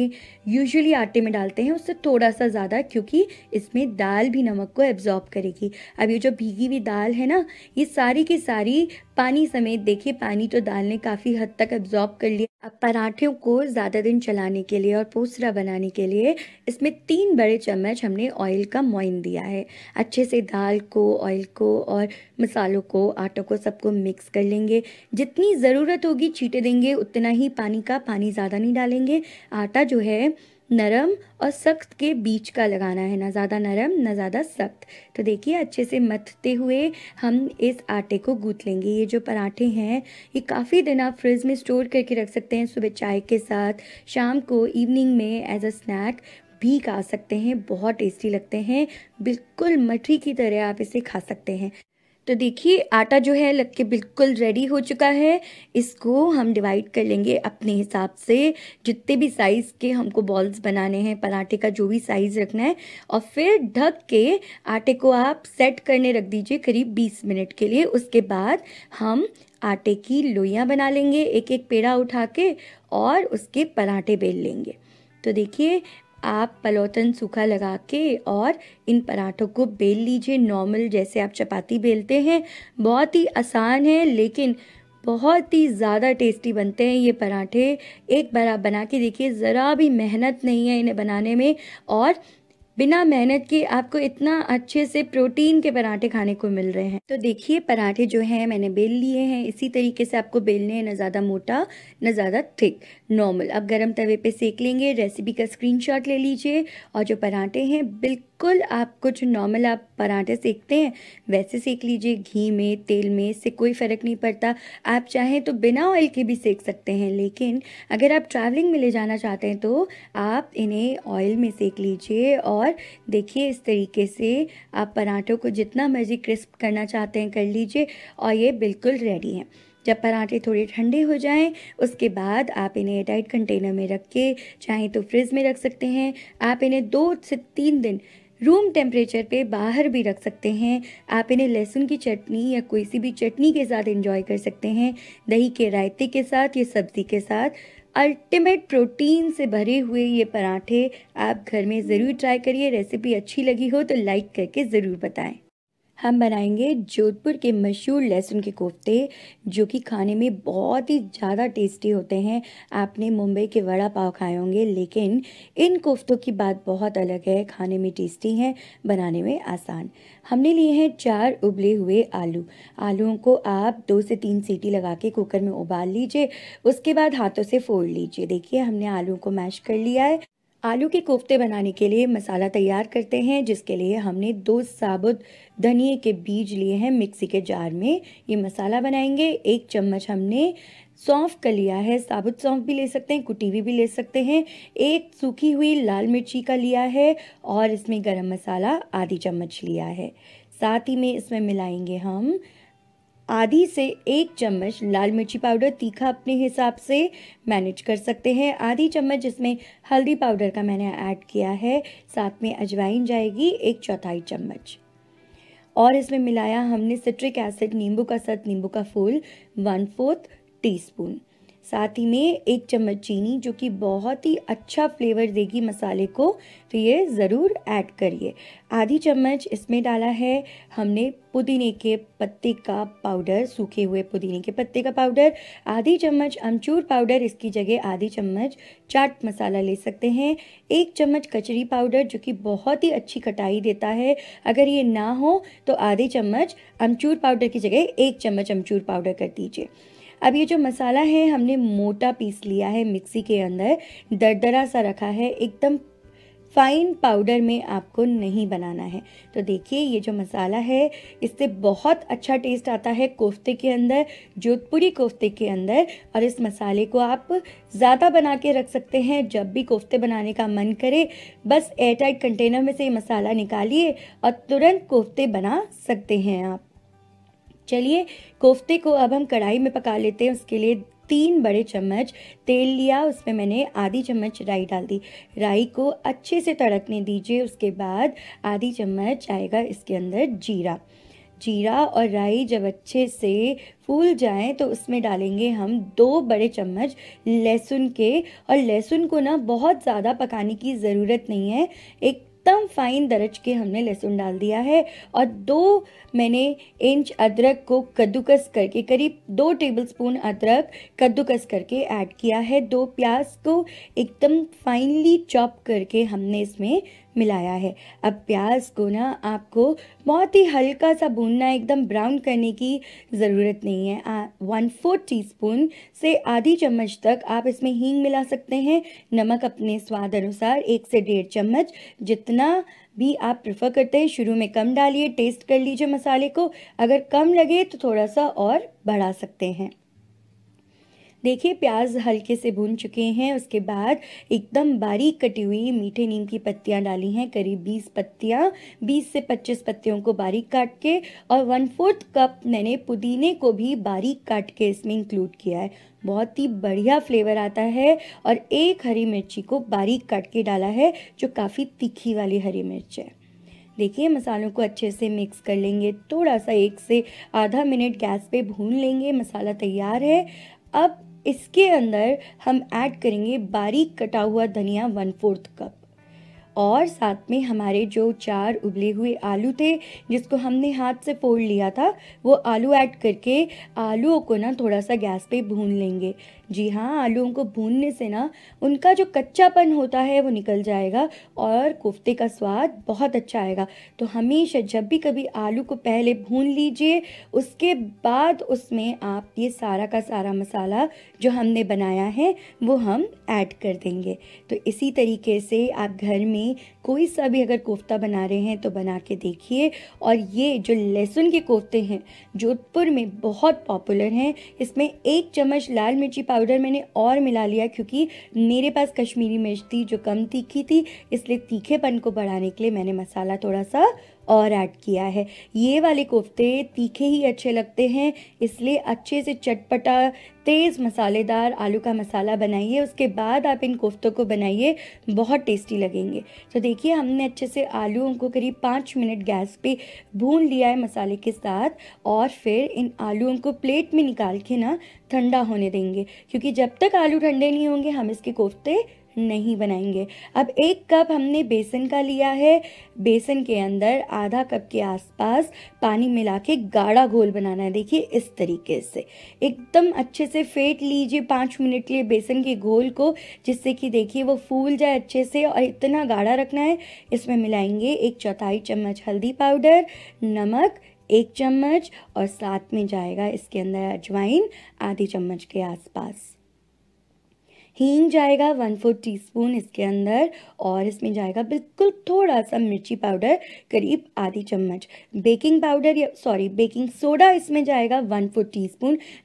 A: यूजुअली आटे में डालते हैं उससे थोड़ा सा ज़्यादा क्योंकि इसमें दाल भी नमक को एब्जॉर्ब करेगी अब ये जो भीगी हुई दाल है ना ये सारी की सारी पानी समेत देखिए पानी तो दाल ने काफ़ी हद तक एब्जॉर्ब कर लिया अब पराठे को ज़्यादा दिन चलाने के लिए और पोसरा बनाने के लिए इसमें तीन बड़े चम्मच हमने ऑयल का मोइन दिया है अच्छे से दाल को ऑयल को और मसालों को आटों को सबको मिक्स कर लेंगे जितनी ज़रूरत होगी छीटे देंगे उतना ही पानी का पानी ज़्यादा नहीं डालेंगे आटा जो है नरम और सख्त के बीच का लगाना है ना ज़्यादा नरम ना ज़्यादा सख्त तो देखिए अच्छे से मथते हुए हम इस आटे को गूँथ लेंगे ये जो पराठे हैं ये काफ़ी दिन आप फ्रिज में स्टोर करके रख सकते हैं सुबह चाय के साथ शाम को इवनिंग में एज अ स्नैक भी खा सकते हैं बहुत टेस्टी लगते हैं बिल्कुल मठरी की तरह आप इसे खा सकते हैं तो देखिए आटा जो है लग के बिल्कुल रेडी हो चुका है इसको हम डिवाइड कर लेंगे अपने हिसाब से जितने भी साइज़ के हमको बॉल्स बनाने हैं पराठे का जो भी साइज़ रखना है और फिर ढक के आटे को आप सेट करने रख दीजिए करीब 20 मिनट के लिए उसके बाद हम आटे की लोइयाँ बना लेंगे एक एक पेड़ा उठा के और उसके पराठे बेल लेंगे तो देखिए आप पलौटन सूखा लगा के और इन पराठों को बेल लीजिए नॉर्मल जैसे आप चपाती बेलते हैं बहुत ही आसान है लेकिन बहुत ही ज़्यादा टेस्टी बनते हैं ये पराठे एक बार आप बना के देखिए ज़रा भी मेहनत नहीं है इन्हें बनाने में और बिना मेहनत के आपको इतना अच्छे से प्रोटीन के पराठे खाने को मिल रहे हैं तो देखिए पराठे जो हैं मैंने बेल लिए हैं इसी तरीके से आपको बेलने हैं ना ज़्यादा मोटा ना ज़्यादा थिक नॉर्मल अब गर्म तवे पे सेक लेंगे रेसिपी का स्क्रीनशॉट ले लीजिए और जो पराठे हैं बिल्कुल बिल्कुल आप कुछ नॉर्मल आप पराठे सेकते हैं वैसे सेक लीजिए घी में तेल में इससे कोई फ़र्क नहीं पड़ता आप चाहें तो बिना ऑयल के भी सेक सकते हैं लेकिन अगर आप ट्रैवलिंग में ले जाना चाहते हैं तो आप इन्हें ऑयल में सेक लीजिए और देखिए इस तरीके से आप पराठों को जितना मर्ज़ी क्रिस्प करना चाहते हैं कर लीजिए और ये बिल्कुल रेडी है जब पराठे थोड़े ठंडे हो जाएं उसके बाद आप इन्हें एयरटाइट कंटेनर में रख के चाहे तो फ्रिज में रख सकते हैं आप इन्हें दो से तीन दिन रूम टेम्परेचर पे बाहर भी रख सकते हैं आप इन्हें लहसुन की चटनी या कोई सी भी चटनी के साथ एंजॉय कर सकते हैं दही के रायते के साथ या सब्ज़ी के साथ अल्टीमेट प्रोटीन से भरे हुए ये पराठे आप घर में ज़रूर ट्राई करिए रेसिपी अच्छी लगी हो तो लाइक करके ज़रूर बताएं हम बनाएंगे जोधपुर के मशहूर लहसुन के कोफ्ते जो कि खाने में बहुत ही ज़्यादा टेस्टी होते हैं आपने मुंबई के वड़ा पाव खाए होंगे लेकिन इन कोफ्तों की बात बहुत अलग है खाने में टेस्टी हैं बनाने में आसान हमने लिए हैं चार उबले हुए आलू आलूओं को आप दो से तीन सीटी लगा के कुकर में उबाल लीजिए उसके बाद हाथों से फोड़ लीजिए देखिए हमने आलू को मैश कर लिया है आलू के कोफ्ते बनाने के लिए मसाला तैयार करते हैं जिसके लिए हमने दो साबुत धनिए के बीज लिए हैं मिक्सी के जार में ये मसाला बनाएंगे एक चम्मच हमने सौंफ का लिया है साबुत सौंफ भी ले सकते हैं कुटी हुई भी ले सकते हैं एक सूखी हुई लाल मिर्ची का लिया है और इसमें गरम मसाला आधी चम्मच लिया है साथ ही में इसमें मिलाएंगे हम आधी से एक चम्मच लाल मिर्ची पाउडर तीखा अपने हिसाब से मैनेज कर सकते हैं आधी चम्मच जिसमें हल्दी पाउडर का मैंने ऐड किया है साथ में अजवाइन जाएगी एक चौथाई चम्मच और इसमें मिलाया हमने सिट्रिक एसिड नींबू का सत नींबू का फूल वन फोर्थ टीस्पून साथ ही में एक चम्मच चीनी जो कि बहुत ही अच्छा फ्लेवर देगी मसाले को तो ये ज़रूर ऐड करिए आधी चम्मच इसमें डाला है हमने पुदीने के पत्ते का पाउडर सूखे हुए पुदीने के पत्ते का पाउडर आधी चम्मच अमचूर पाउडर इसकी जगह आधी चम्मच चाट मसाला ले सकते हैं एक चम्मच कचरी पाउडर जो कि बहुत ही अच्छी कटाई देता है अगर ये ना हो तो आधे चम्मच अमचूर पाउडर की जगह एक चम्मच अमचूर पाउडर कर दीजिए अब ये जो मसाला है हमने मोटा पीस लिया है मिक्सी के अंदर दरदरा सा रखा है एकदम फाइन पाउडर में आपको नहीं बनाना है तो देखिए ये जो मसाला है इससे बहुत अच्छा टेस्ट आता है कोफ्ते के अंदर जोधपुरी कोफ्ते के अंदर और इस मसाले को आप ज़्यादा बना के रख सकते हैं जब भी कोफ्ते बनाने का मन करे बस एयरटाइट कंटेनर में से ये मसाला निकालिए और तुरंत कोफ्ते बना सकते हैं आप चलिए कोफ्ते को अब हम कढ़ाई में पका लेते हैं उसके लिए तीन बड़े चम्मच तेल लिया उसमें मैंने आधी चम्मच राई डाल दी राई को अच्छे से तड़कने दीजिए उसके बाद आधी चम्मच आएगा इसके अंदर जीरा जीरा और राई जब अच्छे से फूल जाए तो उसमें डालेंगे हम दो बड़े चम्मच लहसुन के और लहसुन को ना बहुत ज़्यादा पकाने की ज़रूरत नहीं है एक एकदम फाइन दरज के हमने लहसुन डाल दिया है और दो मैंने इंच अदरक को कद्दूकस करके करीब दो टेबलस्पून अदरक कद्दूकस करके ऐड किया है दो प्याज को एकदम फाइनली चॉप करके हमने इसमें मिलाया है अब प्याज को ना आपको बहुत ही हल्का सा भूनना एकदम ब्राउन करने की ज़रूरत नहीं है वन फोर्थ टीस्पून से आधी चम्मच तक आप इसमें हींग मिला सकते हैं नमक अपने स्वाद अनुसार एक से डेढ़ चम्मच जितना भी आप प्रेफर करते हैं शुरू में कम डालिए टेस्ट कर लीजिए मसाले को अगर कम लगे तो थोड़ा सा और बढ़ा सकते हैं देखिए प्याज हल्के से भून चुके हैं उसके बाद एकदम बारीक कटी हुई मीठे नीम की पत्तियां डाली हैं करीब 20 पत्तियां 20 से 25 पत्तियों को बारीक काट के और वन फोर्थ कप मैंने पुदीने को भी बारीक काट के इसमें इंक्लूड किया है बहुत ही बढ़िया फ्लेवर आता है और एक हरी मिर्ची को बारीक काट के डाला है जो काफ़ी तीखी वाली हरी मिर्च है देखिए मसालों को अच्छे से मिक्स कर लेंगे थोड़ा सा एक से आधा मिनट गैस पे भून लेंगे मसाला तैयार है अब इसके अंदर हम ऐड करेंगे बारीक कटा हुआ धनिया वन फोर्थ कप और साथ में हमारे जो चार उबले हुए आलू थे जिसको हमने हाथ से फोड़ लिया था वो आलू ऐड करके आलूओं को ना थोड़ा सा गैस पे भून लेंगे जी हाँ आलूओं को भूनने से ना उनका जो कच्चापन होता है वो निकल जाएगा और कोफ्ते का स्वाद बहुत अच्छा आएगा तो हमेशा जब भी कभी आलू को पहले भून लीजिए उसके बाद उसमें आप ये सारा का सारा मसाला जो हमने बनाया है वो हम ऐड कर देंगे तो इसी तरीके से आप घर में कोई सा भी अगर कोफ्ता बना रहे हैं तो बना के देखिए और ये जो लहसुन के कोफ्ते हैं जोधपुर में बहुत पॉपुलर हैं इसमें एक चम्मच लाल मिर्ची पाउडर पाउडर मैंने और मिला लिया क्योंकि मेरे पास कश्मीरी मिर्च थी जो कम तीखी थी इसलिए तीखेपन को बढ़ाने के लिए मैंने मसाला थोड़ा सा और ऐड किया है ये वाले कोफ्ते तीखे ही अच्छे लगते हैं इसलिए अच्छे से चटपटा तेज़ मसालेदार आलू का मसाला बनाइए उसके बाद आप इन कोफ्तों को बनाइए बहुत टेस्टी लगेंगे तो देखिए हमने अच्छे से आलूओं को करीब पाँच मिनट गैस पे भून लिया है मसाले के साथ और फिर इन आलूओं को प्लेट में निकाल के ना ठंडा होने देंगे क्योंकि जब तक आलू ठंडे नहीं होंगे हम इसके कोफ्ते नहीं बनाएंगे अब एक कप हमने बेसन का लिया है बेसन के अंदर आधा कप के आसपास पानी मिला के गाढ़ा घोल बनाना है देखिए इस तरीके से एकदम अच्छे से फेंट लीजिए पाँच मिनट के लिए बेसन के घोल को जिससे कि देखिए वो फूल जाए अच्छे से और इतना गाढ़ा रखना है इसमें मिलाएंगे एक चौथाई चम्मच हल्दी पाउडर नमक एक चम्मच और साथ में जाएगा इसके अंदर अजवाइन आधी चम्मच के आसपास हींग जाएगा वन फोर टी इसके अंदर और इसमें जाएगा बिल्कुल थोड़ा सा मिर्ची पाउडर करीब आधी चम्मच बेकिंग पाउडर या सॉरी बेकिंग सोडा इसमें जाएगा one four tea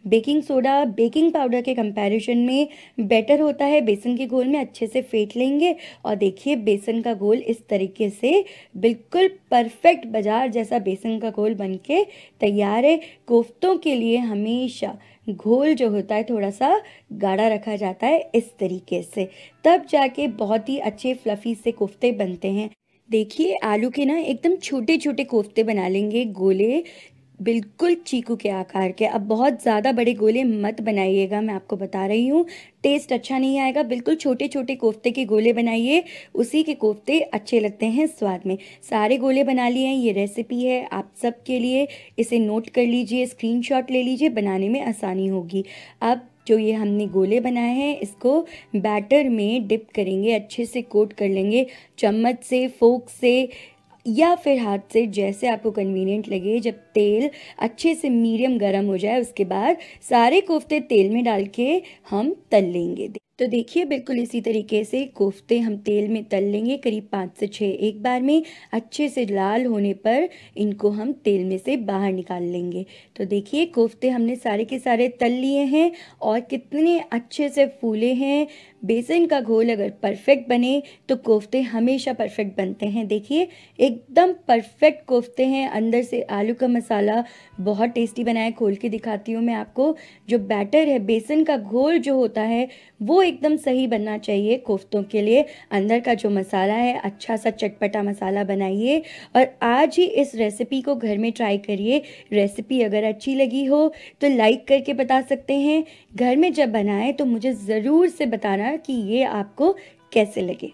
A: baking soda baking powder के कंपैरिजन में बेटर होता है बेसन के घोल में अच्छे से फेंट लेंगे और देखिए बेसन का घोल इस तरीके से बिल्कुल परफेक्ट बाजार जैसा बेसन का घोल बन के तैयार है कोफ्तों के लिए हमेशा घोल जो होता है थोड़ा सा गाढ़ा रखा जाता है इस तरीके से तब जाके बहुत ही अच्छे फ्लफ़ी से कोफ्ते बनते हैं देखिए आलू के ना एकदम छोटे छोटे कोफ्ते बना लेंगे गोले बिल्कुल चीकू के आकार के अब बहुत ज़्यादा बड़े गोले मत बनाइएगा मैं आपको बता रही हूँ टेस्ट अच्छा नहीं आएगा बिल्कुल छोटे छोटे कोफ्ते के गोले बनाइए उसी के कोफ्ते अच्छे लगते हैं स्वाद में सारे गोले बना लिए हैं ये रेसिपी है आप सब के लिए इसे नोट कर लीजिए स्क्रीन ले लीजिए बनाने में आसानी होगी अब जो ये हमने गोले बनाए हैं इसको बैटर में डिप करेंगे अच्छे से कोट कर लेंगे चम्मच से फोक से या फिर हाथ से जैसे आपको कन्वीनियंट लगे जब तेल अच्छे से मीडियम गर्म हो जाए उसके बाद सारे कोफ्ते तेल में डाल के हम तल लेंगे तो देखिए बिल्कुल इसी तरीके से कोफ्ते हम तेल में तल लेंगे करीब पाँच से छः एक बार में अच्छे से लाल होने पर इनको हम तेल में से बाहर निकाल लेंगे तो देखिए कोफ्ते हमने सारे के सारे तल लिए हैं और कितने अच्छे से फूले हैं बेसन का घोल अगर परफेक्ट बने तो कोफ्ते हमेशा परफेक्ट बनते हैं देखिए एकदम परफेक्ट कोफ्ते हैं अंदर से आलू का मसाला बहुत टेस्टी बना है खोल के दिखाती हूँ मैं आपको जो बैटर है बेसन का घोल जो होता है वो एकदम सही बनना चाहिए कोफ्तों के लिए अंदर का जो मसाला है अच्छा सा चटपटा मसाला बनाइए और आज ही इस रेसिपी को घर में ट्राई करिए रेसिपी अगर अच्छी लगी हो तो लाइक करके बता सकते हैं घर में जब बनाएं तो मुझे ज़रूर से बताना कि ये आपको कैसे लगे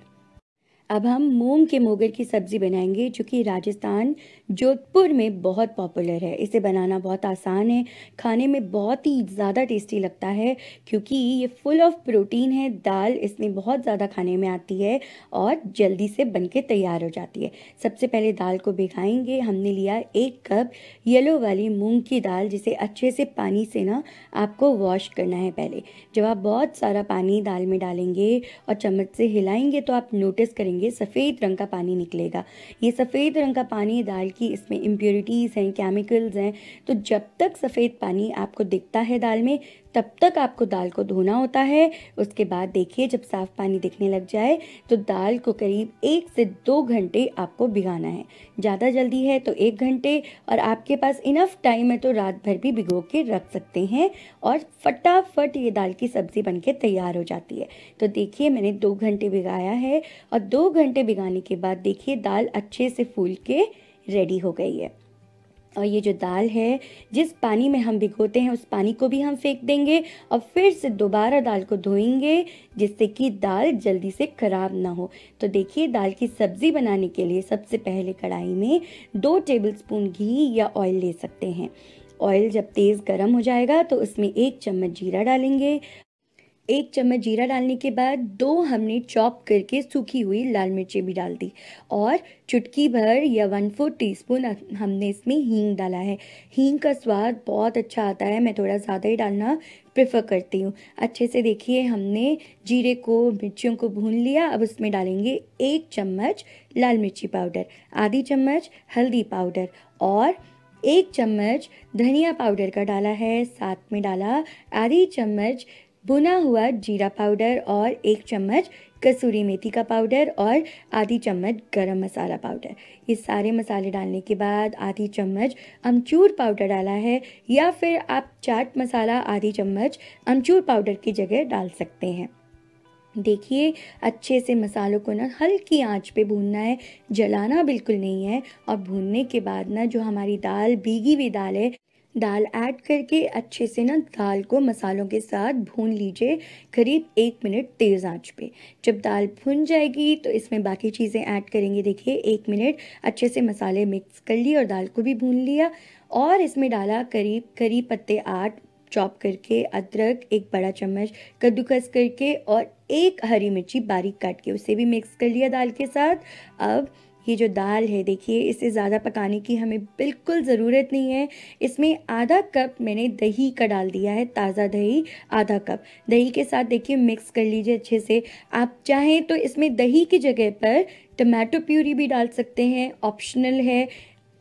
A: अब हम मूंग के मोगर की सब्ज़ी बनाएंगे जो राजस्थान जोधपुर में बहुत पॉपुलर है इसे बनाना बहुत आसान है खाने में बहुत ही ज़्यादा टेस्टी लगता है क्योंकि ये फुल ऑफ प्रोटीन है दाल इसमें बहुत ज़्यादा खाने में आती है और जल्दी से बन के तैयार हो जाती है सबसे पहले दाल को भिखाएंगे हमने लिया एक कप येलो वाली मूँग की दाल जिसे अच्छे से पानी से ना आपको वॉश करना है पहले जब आप बहुत सारा पानी दाल में डालेंगे और चम्मच से हिलाएंगे तो आप नोटिस करेंगे सफ़ेद रंग का पानी निकलेगा ये सफ़ेद रंग का पानी दाल बल्कि इसमें इम्प्योरिटीज़ हैं केमिकल्स हैं तो जब तक सफ़ेद पानी आपको दिखता है दाल में तब तक आपको दाल को धोना होता है उसके बाद देखिए जब साफ पानी दिखने लग जाए तो दाल को करीब एक से दो घंटे आपको भिगाना है ज़्यादा जल्दी है तो एक घंटे और आपके पास इनफ टाइम है तो रात भर भी भिगो के रख सकते हैं और फटाफट ये दाल की सब्ज़ी बन के तैयार हो जाती है तो देखिए मैंने दो घंटे भिगाया है और दो घंटे भिगाने के बाद देखिए दाल अच्छे से फूल के रेडी हो गई है और ये जो दाल है जिस पानी में हम भिगोते हैं उस पानी को भी हम फेंक देंगे और फिर से दोबारा दाल को धोएंगे जिससे कि दाल जल्दी से ख़राब ना हो तो देखिए दाल की सब्ज़ी बनाने के लिए सबसे पहले कढ़ाई में दो टेबलस्पून घी या ऑयल ले सकते हैं ऑयल जब तेज़ गर्म हो जाएगा तो उसमें एक चम्मच जीरा डालेंगे एक चम्मच जीरा डालने के बाद दो हमने चॉप करके सूखी हुई लाल मिर्चें भी डाल दी और चुटकी भर या वन फोर टीस्पून हमने इसमें हींग डाला है हींग का स्वाद बहुत अच्छा आता है मैं थोड़ा ज़्यादा ही डालना प्रेफर करती हूँ अच्छे से देखिए हमने जीरे को मिर्चियों को भून लिया अब उसमें डालेंगे एक चम्मच लाल मिर्ची पाउडर आधी चम्मच हल्दी पाउडर और एक चम्मच धनिया पाउडर का डाला है साथ में डाला आधी चम्मच भुना हुआ जीरा पाउडर और एक चम्मच कसूरी मेथी का पाउडर और आधी चम्मच गरम मसाला पाउडर ये सारे मसाले डालने के बाद आधी चम्मच अमचूर पाउडर डाला है या फिर आप चाट मसाला आधी चम्मच अमचूर पाउडर की जगह डाल सकते हैं देखिए अच्छे से मसालों को ना हल्की आंच पे भूनना है जलाना बिल्कुल नहीं है और भूनने के बाद ना जो हमारी दाल भीगी हुई दाल है दाल ऐड करके अच्छे से ना दाल को मसालों के साथ भून लीजिए करीब एक मिनट तेज़ आंच पे जब दाल भून जाएगी तो इसमें बाकी चीज़ें ऐड करेंगे देखिए एक मिनट अच्छे से मसाले मिक्स कर लिए और दाल को भी भून लिया और इसमें डाला करीब करी पत्ते आठ चॉप करके अदरक एक बड़ा चम्मच कद्दूकस करके और एक हरी मिर्ची बारीक काट के उसे भी मिक्स कर लिया दाल के साथ अब ये जो दाल है देखिए इसे ज़्यादा पकाने की हमें बिल्कुल ज़रूरत नहीं है इसमें आधा कप मैंने दही का डाल दिया है ताज़ा दही आधा कप दही के साथ देखिए मिक्स कर लीजिए अच्छे से आप चाहें तो इसमें दही की जगह पर टमाटो प्यूरी भी डाल सकते हैं ऑप्शनल है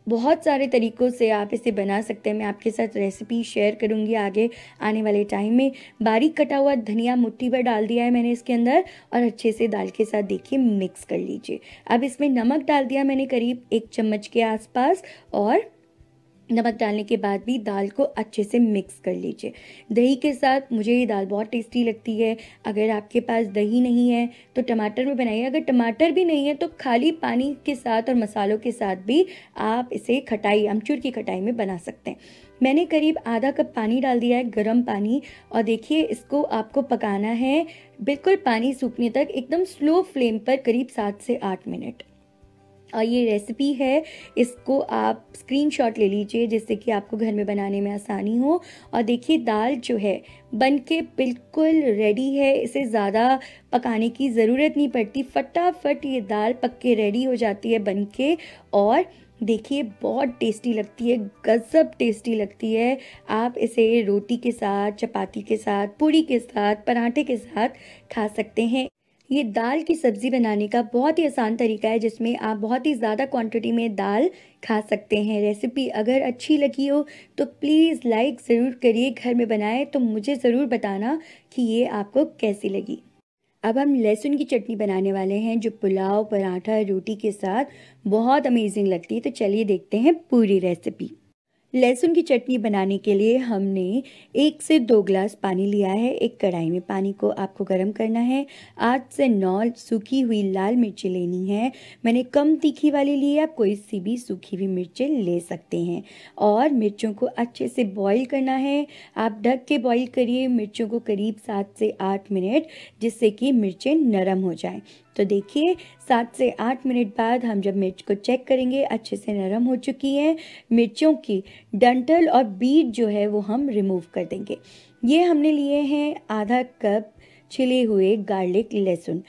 A: बहुत सारे तरीक़ों से आप इसे बना सकते हैं मैं आपके साथ रेसिपी शेयर करूँगी आगे आने वाले टाइम में बारीक कटा हुआ धनिया मुट्ठी भर डाल दिया है मैंने इसके अंदर और अच्छे से दाल के साथ देखिए मिक्स कर लीजिए अब इसमें नमक डाल दिया मैंने करीब एक चम्मच के आसपास और नमक डालने के बाद भी दाल को अच्छे से मिक्स कर लीजिए दही के साथ मुझे ये दाल बहुत टेस्टी लगती है अगर आपके पास दही नहीं है तो टमाटर में बनाइए अगर टमाटर भी नहीं है तो खाली पानी के साथ और मसालों के साथ भी आप इसे खटाई अमचूर की खटाई में बना सकते हैं मैंने करीब आधा कप पानी डाल दिया है गर्म पानी और देखिए इसको आपको पकाना है बिल्कुल पानी सूखने तक एकदम स्लो फ्लेम पर करीब सात से आठ मिनट ये रेसिपी है इसको आप स्क्रीनशॉट ले लीजिए जिससे कि आपको घर में बनाने में आसानी हो और देखिए दाल जो है बन के बिल्कुल रेडी है इसे ज़्यादा पकाने की ज़रूरत नहीं पड़ती फटाफट ये दाल पक के रेडी हो जाती है बन के और देखिए बहुत टेस्टी लगती है गज़ब टेस्टी लगती है आप इसे रोटी के साथ चपाती के साथ पूड़ी के साथ पराठे के साथ खा सकते हैं ये दाल की सब्ज़ी बनाने का बहुत ही आसान तरीका है जिसमें आप बहुत ही ज़्यादा क्वांटिटी में दाल खा सकते हैं रेसिपी अगर अच्छी लगी हो तो प्लीज़ लाइक ज़रूर करिए घर में बनाए तो मुझे ज़रूर बताना कि ये आपको कैसी लगी अब हम लहसुन की चटनी बनाने वाले हैं जो पुलाव पराठा रोटी के साथ बहुत अमेजिंग लगती है तो चलिए देखते हैं पूरी रेसिपी लहसुन की चटनी बनाने के लिए हमने एक से दो ग्लास पानी लिया है एक कढ़ाई में पानी को आपको गर्म करना है आठ से नौ सूखी हुई लाल मिर्ची लेनी है मैंने कम तीखी वाली ली है आप कोई सी भी सूखी हुई मिर्चें ले सकते हैं और मिर्चों को अच्छे से बॉईल करना है आप ढक के बॉईल करिए मिर्चों को करीब सात से आठ मिनट जिससे कि मिर्चें नरम हो जाए तो देखिए सात से आठ मिनट बाद हम जब मिर्च को चेक करेंगे अच्छे से नरम हो चुकी है मिर्चों की डंटल और बीट जो है वो हम रिमूव कर देंगे ये हमने लिए हैं आधा कप छिले हुए गार्लिक लहसुन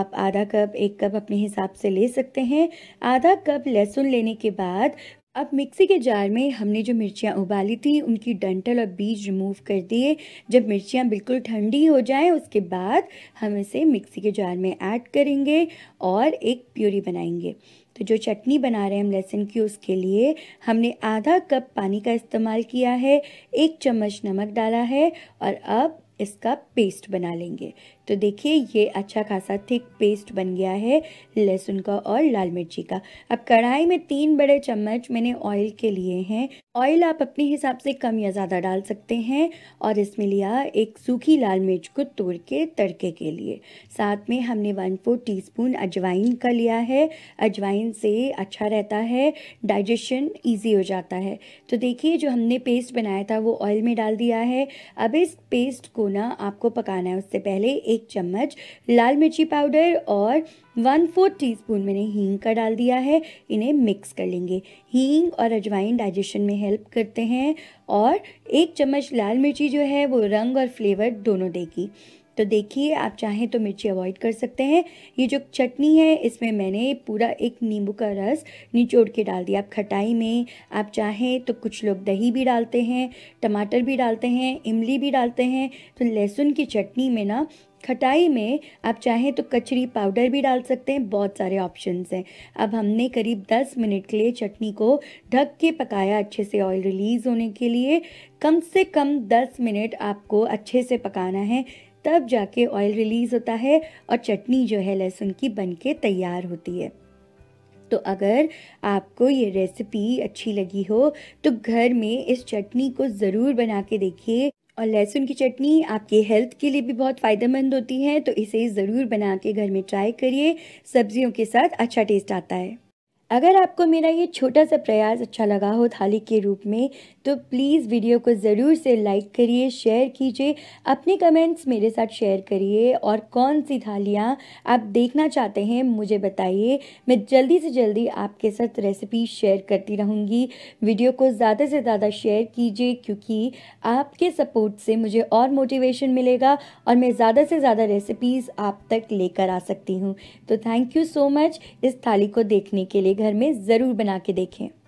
A: आप आधा कप एक कप अपने हिसाब से ले सकते हैं आधा कप लहसुन लेने के बाद अब मिक्सी के जार में हमने जो मिर्चियाँ उबाली थी उनकी डंटल और बीज रिमूव कर दिए जब मिर्चियाँ बिल्कुल ठंडी हो जाएं उसके बाद हम इसे मिक्सी के जार में ऐड करेंगे और एक प्यूरी बनाएंगे तो जो चटनी बना रहे हैं हम लहसुन की उसके लिए हमने आधा कप पानी का इस्तेमाल किया है एक चम्मच नमक डाला है और अब इसका पेस्ट बना लेंगे तो देखिए ये अच्छा खासा थिक पेस्ट बन गया है लहसुन का और लाल मिर्ची का अब कढ़ाई में तीन बड़े चम्मच मैंने ऑयल के लिए हैं ऑयल आप अपने हिसाब से कम या ज़्यादा डाल सकते हैं और इसमें लिया एक सूखी लाल मिर्च को तोड़ के तड़के के लिए साथ में हमने वन फोर टी अजवाइन का लिया है अजवाइन से अच्छा रहता है डाइजेशन ईजी हो जाता है तो देखिए जो हमने पेस्ट बनाया था वो ऑयल में डाल दिया है अब इस पेस्ट को ना आपको पकाना है उससे पहले एक चम्मच लाल मिर्ची पाउडर और वन फोर्थ टी स्पून मैंने हींग का डाल दिया है इन्हें मिक्स कर लेंगे हींग और अजवाइन डाइजेशन में हेल्प करते हैं और एक चम्मच लाल मिर्ची जो है वो रंग और फ्लेवर दोनों देगी तो देखिए आप चाहें तो मिर्ची अवॉइड कर सकते हैं ये जो चटनी है इसमें मैंने पूरा एक नींबू का रस निचोड़ के डाल दिया आप खटाई में आप चाहें तो कुछ लोग दही भी डालते हैं टमाटर भी डालते हैं इमली भी डालते हैं तो लहसुन की चटनी में ना खटाई में आप चाहें तो कचरी पाउडर भी डाल सकते हैं बहुत सारे ऑप्शंस हैं अब हमने करीब 10 मिनट के लिए चटनी को ढक के पकाया अच्छे से ऑयल रिलीज़ होने के लिए कम से कम 10 मिनट आपको अच्छे से पकाना है तब जाके ऑयल रिलीज़ होता है और चटनी जो है लहसुन की बन के तैयार होती है तो अगर आपको ये रेसिपी अच्छी लगी हो तो घर में इस चटनी को ज़रूर बना के देखिए और लहसुन की चटनी आपकी हेल्थ के लिए भी बहुत फ़ायदेमंद होती है तो इसे ज़रूर बना के घर में ट्राई करिए सब्जियों के साथ अच्छा टेस्ट आता है अगर आपको मेरा ये छोटा सा प्रयास अच्छा लगा हो थाली के रूप में तो प्लीज़ वीडियो को ज़रूर से लाइक करिए शेयर कीजिए अपने कमेंट्स मेरे साथ शेयर करिए और कौन सी थालियाँ आप देखना चाहते हैं मुझे बताइए मैं जल्दी से जल्दी आपके साथ रेसिपी शेयर करती रहूँगी वीडियो को ज़्यादा से ज़्यादा शेयर कीजिए क्योंकि आपके सपोर्ट से मुझे और मोटिवेशन मिलेगा और मैं ज़्यादा से ज़्यादा रेसिपीज़ आप तक लेकर आ सकती हूँ तो थैंक यू सो मच इस थाली को देखने के लिए घर में ज़रूर बना के देखें